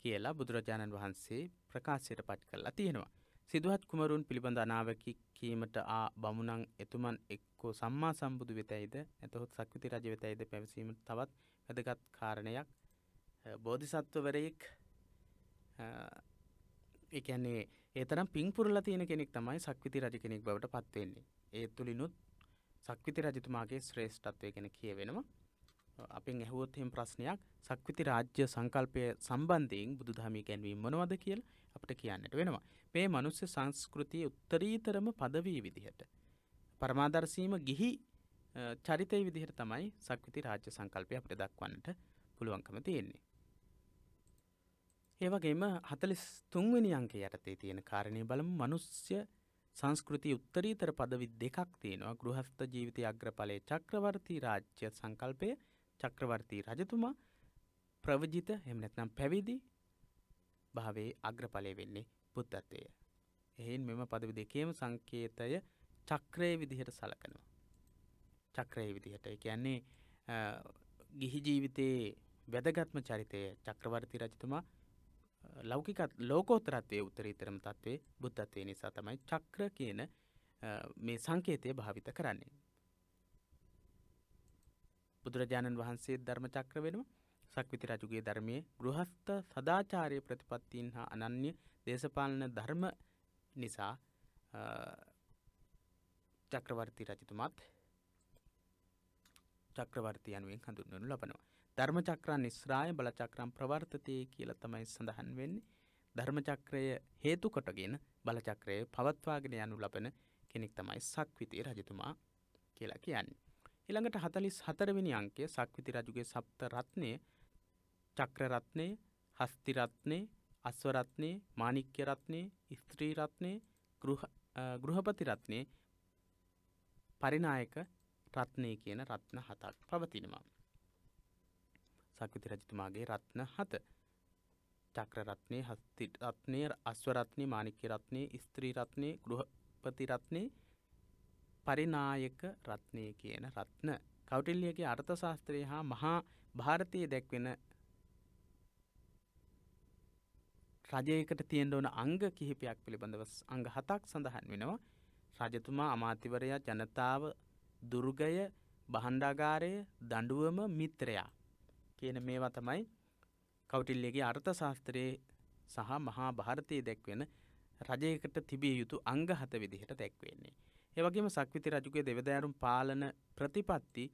A: කියලා බුදුරජාණන් වහන්සේ ප්‍රකාශයට පට් කරලා තියෙනවා. සිදුහත් කුමරුන් පිළිබඳ අනාවකි කීමට ආ බමුණන් එතුමන් එක්කෝ සම්මා සම්බුදු වෙතයිද ඇතහොත් සක්විති රජ වෙතයිද පැවසීමට තවත් වැදගත් කාරණයක් බෝධිසත්වවරයෙක් එකන්නේ ඒතරම් පින්පුරලා තියෙන කෙනෙක් තමයි සක්විති රජ කෙනෙක් බවට පත්වෙන්නේ ඒ තුළිනුත් සක්විති රජතුමාගේ ශ්‍රේෂ්ඨත්වය කෙන කියවෙනවා අපෙන් ඇහුවොත් එම ප්‍රශ්නයක් සක්විති රාජ්‍ය සංකල්පය සම්බන්ධයෙන් බුදුදහමී ගැන්වීම මොනවද කියල් අපට කියන්නට වෙනවා මේ මනුස්්‍ය සංස්කෘතිය උත්තරීතරම පදවී විදිහට. පරමාදර්ශීම ගිහි චරිතය විදිහට තමයි සක්විති රාජ්‍ය සංකල්පය අපට දක්වන්නට පුළුවන්කම තියෙන්නේ. ඒවගේම හතලිස් තුන්වැනි අංක යටතේ තියෙන කාරණය බලම මනුස්්‍ය සංස්කෘති උත්තරීතර පදවි දෙකක් තියෙනවා ගෘහස්ත ජීවිතය අග්‍රඵලය චක්‍රවර්ති රාජ්‍ය සංකල්පය චක්‍රවර්තී රජතුමා ප්‍රවජිත හෙමනැත්නම් පැවිදි භාවේ අග්‍රඵලය වෙන්නේ බුද්ධත්වය. එහෙන් මෙම පදවි දෙකේම සංකේතය චක්‍රය විදිහට සලකනවා. චක්‍රය විදිහට කියන්නේ ගිහි ජීවිතයේ වැදගත්ම චරිතය චක්‍රවර්ති රජතුමා ලෞකිකත් ලෝකෝතරත්වය උත්තරීතරම තත්වේ බුද්ධත්වය නිසා තමයි චක්‍ර කියන මේ සංකේතය භාවිත කරන්නේ. බුදුරජාණන් වහන්සේ ධර්ම චක්‍ර වෙනවා සක්විති රජුගේ ධර්මය ගෘහස්ත සදාචාරය ප්‍රතිපත්තින් හා අනන්‍ය දේශපාලන ධර්ම නිසා චක්‍රවර්ති රජතුමත් චක්‍රවර්ති යනුවෙන් හඳුන්වනු ලබනවා. ධර්ම චක්‍රන් නිස්රාය බලචක්‍රම් ප්‍රවර්තතය කියල තමයි සඳහන් වෙන්නේ. ධර්මචක්‍රය හේතු කොටගෙන බලචක්‍රය පවත්වාගෙන යනු ලබන කෙනෙක් තමයි සක්විති රජතුමා කියලා කියන්න. ඉළඟට හතලිස් හතරවෙනි අංකය සක්විති රජුගේ සප්ත රත්නය චක්‍රරත්නය හස්තිරත්නය අස්වරත්නය මානික්‍යරත්නය ස්ත්‍රීරත්නය ගෘහපතිරත්නය පරිනායක රත්නය කියන රත්න හතක් පවතිනවා. සකෘති රජතුමාගේ රත්න හත චක්‍රරත්නය හස්තිරත්නය අස්වරත්නය මානික්‍යරත්නය ස්ත්‍රීරත්නය ගෘහපතිරත්නය පරිනායක රත්නය කියන රත්න කෞටිල්ලියගේ අර්ථ ශාස්ත්‍රය හා මහා භාරතය දැක්වෙන රජයකට තියෙන්ට ඕන අංග කිහිපයක් පිළිබඳව අංග හතක් සඳහන් වෙනවා. රජතුමා අමාතිවරයා ජනතාව දුර්ගය බහන්ඩාගාරය දඩුවම මිත්‍රයා කියන මේවා තමයි කවටිල්ලගේ අර්ථ ශාස්ත්‍රයේ සහ මහා භාරතය දැක්වෙන රජයකට තිබිය යුතු අංග හත විදිහට දැක්වෙන්නේ. ඒවගේම සක්විති රජුගේ දෙවදෑරුම් පාලන ප්‍රතිපත්ති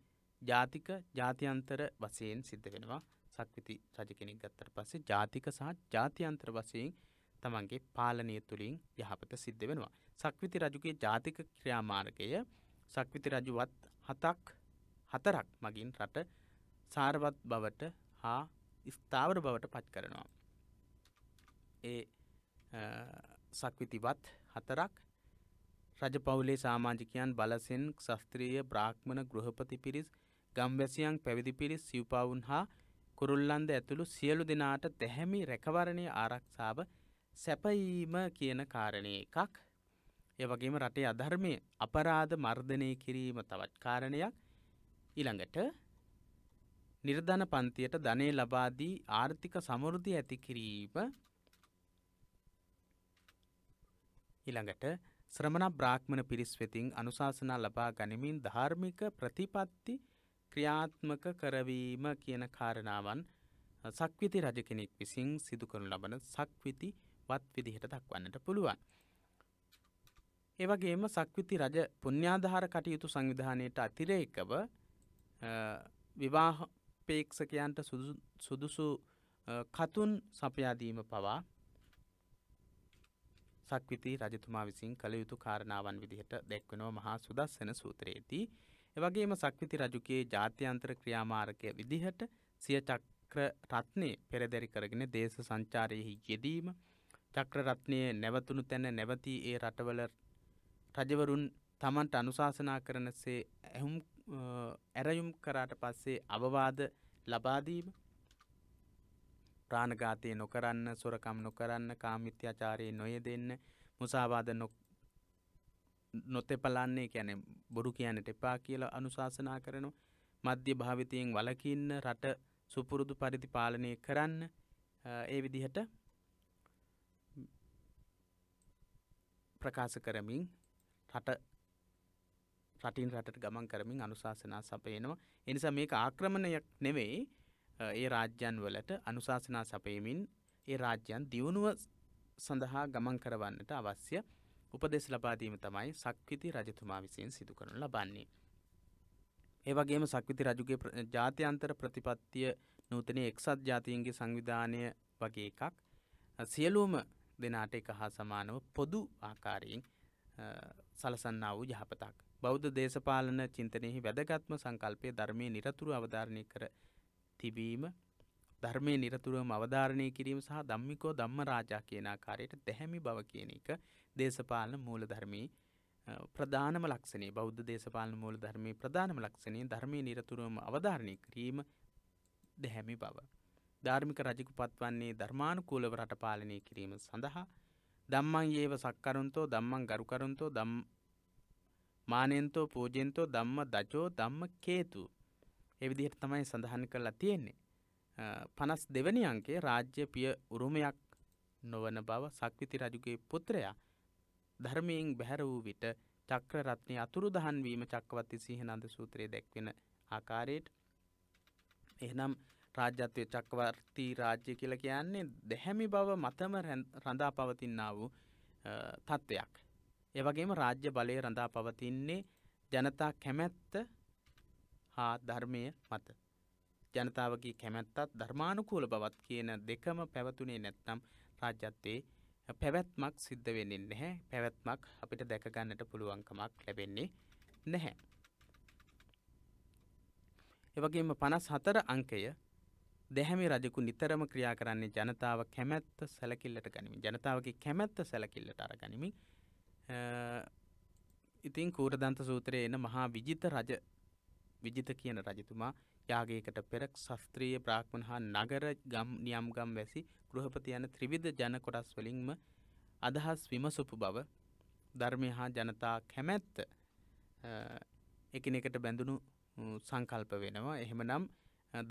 A: ජාතික ජාතියන්තර වසයෙන් සිද්ධ වෙනවා සක්විති රජ කෙනෙක් ගත්තට පස්සේ ජාතික සහ ජාත්‍යන්තර වශයෙන් තමන්ගේ පාලනය තුළින් යහපත සිද්ධ වෙනවා. සක්විති රජුගේ ජාතික ක්‍රියාමාර්ගය සක්විති රජුවත් හතක් හතරක් මගින් රට සාරවත් බවට හා ස්ථාවර බවට පත් කරනවා. ඒ සක්විතිවත් හතරක් රජපවුලේ සාමාජිකයන් බලසෙන් ශස්ත්‍රීය බ්‍රාහ්මණ ගෘහපති පිරිස් ගම්වැසියන් පැවිදි පිරිස් සිව්පවුන් හා කුරුල්ලන්ද ඇතුළු සියලු දෙනාට තැහැමි රැකවරණය ආරක්ෂාව සැපයීම කියන කාරණය එකක්. ඒ වගේම රටේ අධර්මය අපරාධ මර්ධනය කිරීම තවත් කාරණයක් ඉළඟට නිර්ධන පන්තියට ධනය ලබාදී ආර්ථික සමෘද්ධි ඇති කිරීම ඉළඟට ශ්‍රමණ බ්‍රාක්්මණ පිරිස් වෙතින් අනුශාසනා ලබා ගනිමින් ධාර්මික ප්‍රතිපත්ති ක්‍රියාත්මක කරවීම කියන කාරණාවන් සක්විති රජ කෙනෙක් විසින් සිදුකරනු ලබන සක්විති වත් විදිහට දක්වන්නට පුළුවන්. ඒවගේම සක්විති රජ පුුණ්‍යාධාර කටයුතු සංවිධානයට අතිරේකව විවාහපේක්ෂකයන්ට සුදුසු කතුන් සපයාදීම පවා සක්විති රජතුමා විසින් කළ යුතු කාරණාවන් විදිහට දැක්වෙනව මහා සුදස්සන සූත්‍රයේදී එවගේම සක්විති රජුගේ ජාත්‍යන්තර ක්‍රියාමාරකය විදිහට සිය චක්‍ර රත්නය පෙරදැරි කරගෙන දේශ සංචාරයෙහි යෙදීම චක්‍රරත්නය නැවතුණු තැන නැවතී ඒ රටවල රජවරුන් තමන්ට අනුශාසනා කරන සේ ඇහුම් ඇරයුම් කරාට පස්සේ අවවාද ලබාදීම ප්‍රාණඝාතය නොකරන්න සොරකම් නොකරන්න කාමිත්‍යාචාරයේ නොය දෙන්න මුසාවාද නොතෙපලන්නේ කැනෙ බොරු කියන්නට එපා කියලා අනුශාසනා කරනවා. මධ්‍ය භාවිතයෙන් වලකින්න රට සුපුරුදු පරිදි පාලනය කරන්න ඒ විදිහට ප්‍රකාශ කරමින් රට රටින් රටට ගමන් කරමින් අනුශාසනා සපයනවා. එනිසා මේක ආක්‍රමණයක් නෙවෙයි ඒ රාජ්‍යන් වලට අනුශාසනා සපයමින් ඒ රාජ්‍යන් දියුණුව සඳහා ගමන් කරවන්නට අවශ්‍ය උපදෙස් ලබාදීම තමයි සක්විති රජතුමා විසින් සිදු කරනු ලබන්නේ. ඒවගේම සක්විති රජුගේ ජාත්‍යන්තර ප්‍රතිපත්තිය නූතන එක්සත් ජාතියන්ගේ සංවිධානය වගේ එකක් සියලුවම දෙනාට එක හා සමානව පොදු ආකාරයෙන් සලසන්නා වූ යහපතක්. බෞද්ධ දේශපාලන චින්තනයෙහි වැදගත්ම සංකල්පය ධර්මය නිරතුරු අවධාරණය කර තිබීම ධර්මය නිරතුරුවම අවධාරණය කිරීම සහ ධම්මිකෝ ධම්ම රාජා කියන ආකාරයට දැහැමි බව කියන එක දේශපාලන මූලධර්මයේ ප්‍රධානම ලක්ෂණේ බෞද්ධ දේශපාලන මූල ධර්මයේ ප්‍රධානම ලක්ෂණේ ධර්මයේ නිරතුරුවම අවධාරණය කිරීම දැහැමි බව. ධාර්මික රජෙකු පත්වන්නේ ධර්මානුකූලව රට පාලනය කිරීම සඳහා ධම්මං ඒව සක්කරුන්තෝ ධම්මං ගරුකරුන්තෝ ධම් මානෙන්තෝ පූජෙන්තෝ ධම්ම දජෝ ධම්ම කේතු. ඒ විදිහට තමයි සඳහන් කරලා තියෙන්නේ. පනස් දෙවැනි අංකේ රාජ්‍ය පිය උරුමයක් නොවන බව සක්විති රජුගේ පුත්‍රයා ධර්මයෙන් බැහැර වූ විට චක්‍රරත්නය අතුරුදහන් වීම චක්කවති සිහිනන්ද සූත්‍රයේ දැක්වෙන ආකාරයට එහනම් රාජ්‍යත්වය චක්කවර්තී රාජ්‍ය කියල කියන්නේ දැහැමි බව මතම රඳා පවතින්නා වූ තත්ත්වයක්. ඒවගේම රාජ්‍ය බලය රඳා පවතින්නේ ජනතා කැමැත්ත හා ධර්මය මත. ජනතාවගේ කැමැත්තත් ධර්මානුකූල බවත් කියන දෙකම පැවතුනේ නැත්නම් රාජ්‍යත්තේ පැවැත්මක් සිද්ධ වෙන්නේ නැහැ පැවැත්මක් අපිට දැකගන්නට පුළුවන්කමක් ලැබෙන්නේ නැහැ. එවගේම පනස් හතර අංකය දැහැමි රජකු නිතරම ක්‍රියා කරන්නේ ජනතාව කැමැත්ත සැලකිල්ලට ගනිමින් ජනතාවගේ කැමැත්ත සැලකිල්ලට අර ගනිමින් ඉතින් කූරදන්ත සූත්‍රය එන මහා විජිත රජ විජිත කියන රජතුමා යාගයකට පෙර ශස්ත්‍රීය ප්‍රාක්්මණ හා නගර ගම් නියම්ගම් වැසි ගෘහපති යන ත්‍රිවිධ ජන කොටස් වලින්ම අදහස් විමසුපු බව ධර්මය හා ජනතා කැමැත්ත එකනෙකට බැඳුණු සංකල්ප වෙනවා එහෙම නම්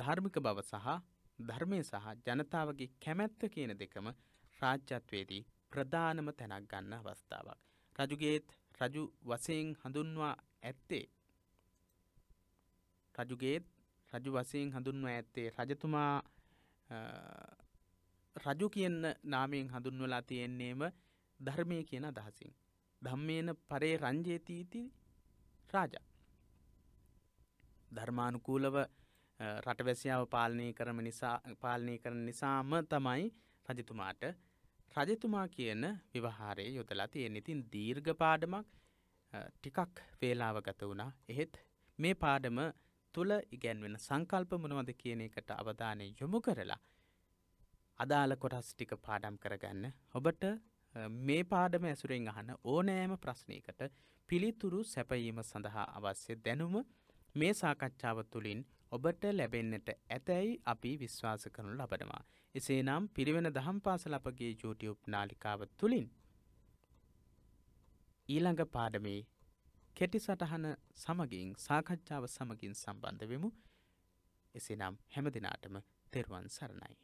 A: ධර්මික බව සහ ධර්මය සහ ජනතාවගේ කැමැත්ත කියන දෙකම රාජ්‍යත්වේදී ප්‍රධානම තැනක් ගන්න අවස්ථාවක්. රජුගේත් රජු වසයෙන් හඳුන්වා ඇත්තේ රජුගේත් රජු වසයෙන් හඳුන්ව ඇත්තේ රජතුමා රජු කියන්න නාමයෙන් හඳුන්වලා තියෙන්නේම ධර්මය කියන අදහසින්. ධම්මේන පරේ රංජේතීති රාජ. ධර්මානුකූලව රටවැසියාව පාලනය කරම නිසා පාලනය කරන නිසාම තමයි රජතුමාට රජතුමා කියන විවහාරය යොදලා තියෙන ඉතින් දීර්ඝ පාඩමක් ටිකක් වේලාවගත වුණා එහෙත් මේ පාඩම තුළ ඉගැන්වෙන සංකල්ප මොනවද කියන එකට අවධානය යොමු කරලා අදාළ කොටස් ටික පාඩම් කරගන්න ඔබට මේ පාඩම ඇසුරෙන් අහන ඕනෑම ප්‍රශ්නයකට පිළිතුරු සැපයීම සඳහා අවශ්‍ය දැනුම මේ සාකච්ඡාව තුළින් ඔබට ලැබෙන්නට ඇතැයි අපි විශ්වාස කරනු ලබනවා. එසේ නම් පිරිවෙන දහම් පාසල අපගේ YouTube නාලිකාව තුළින්. ඊළඟ පාඩමේ කෙටි සටහන සමගින් සාකච්ඡාව සමගින් සම්බන්ධ වෙමු එසේනම් හැම දෙනාටම තෙරුවන් සරණයි.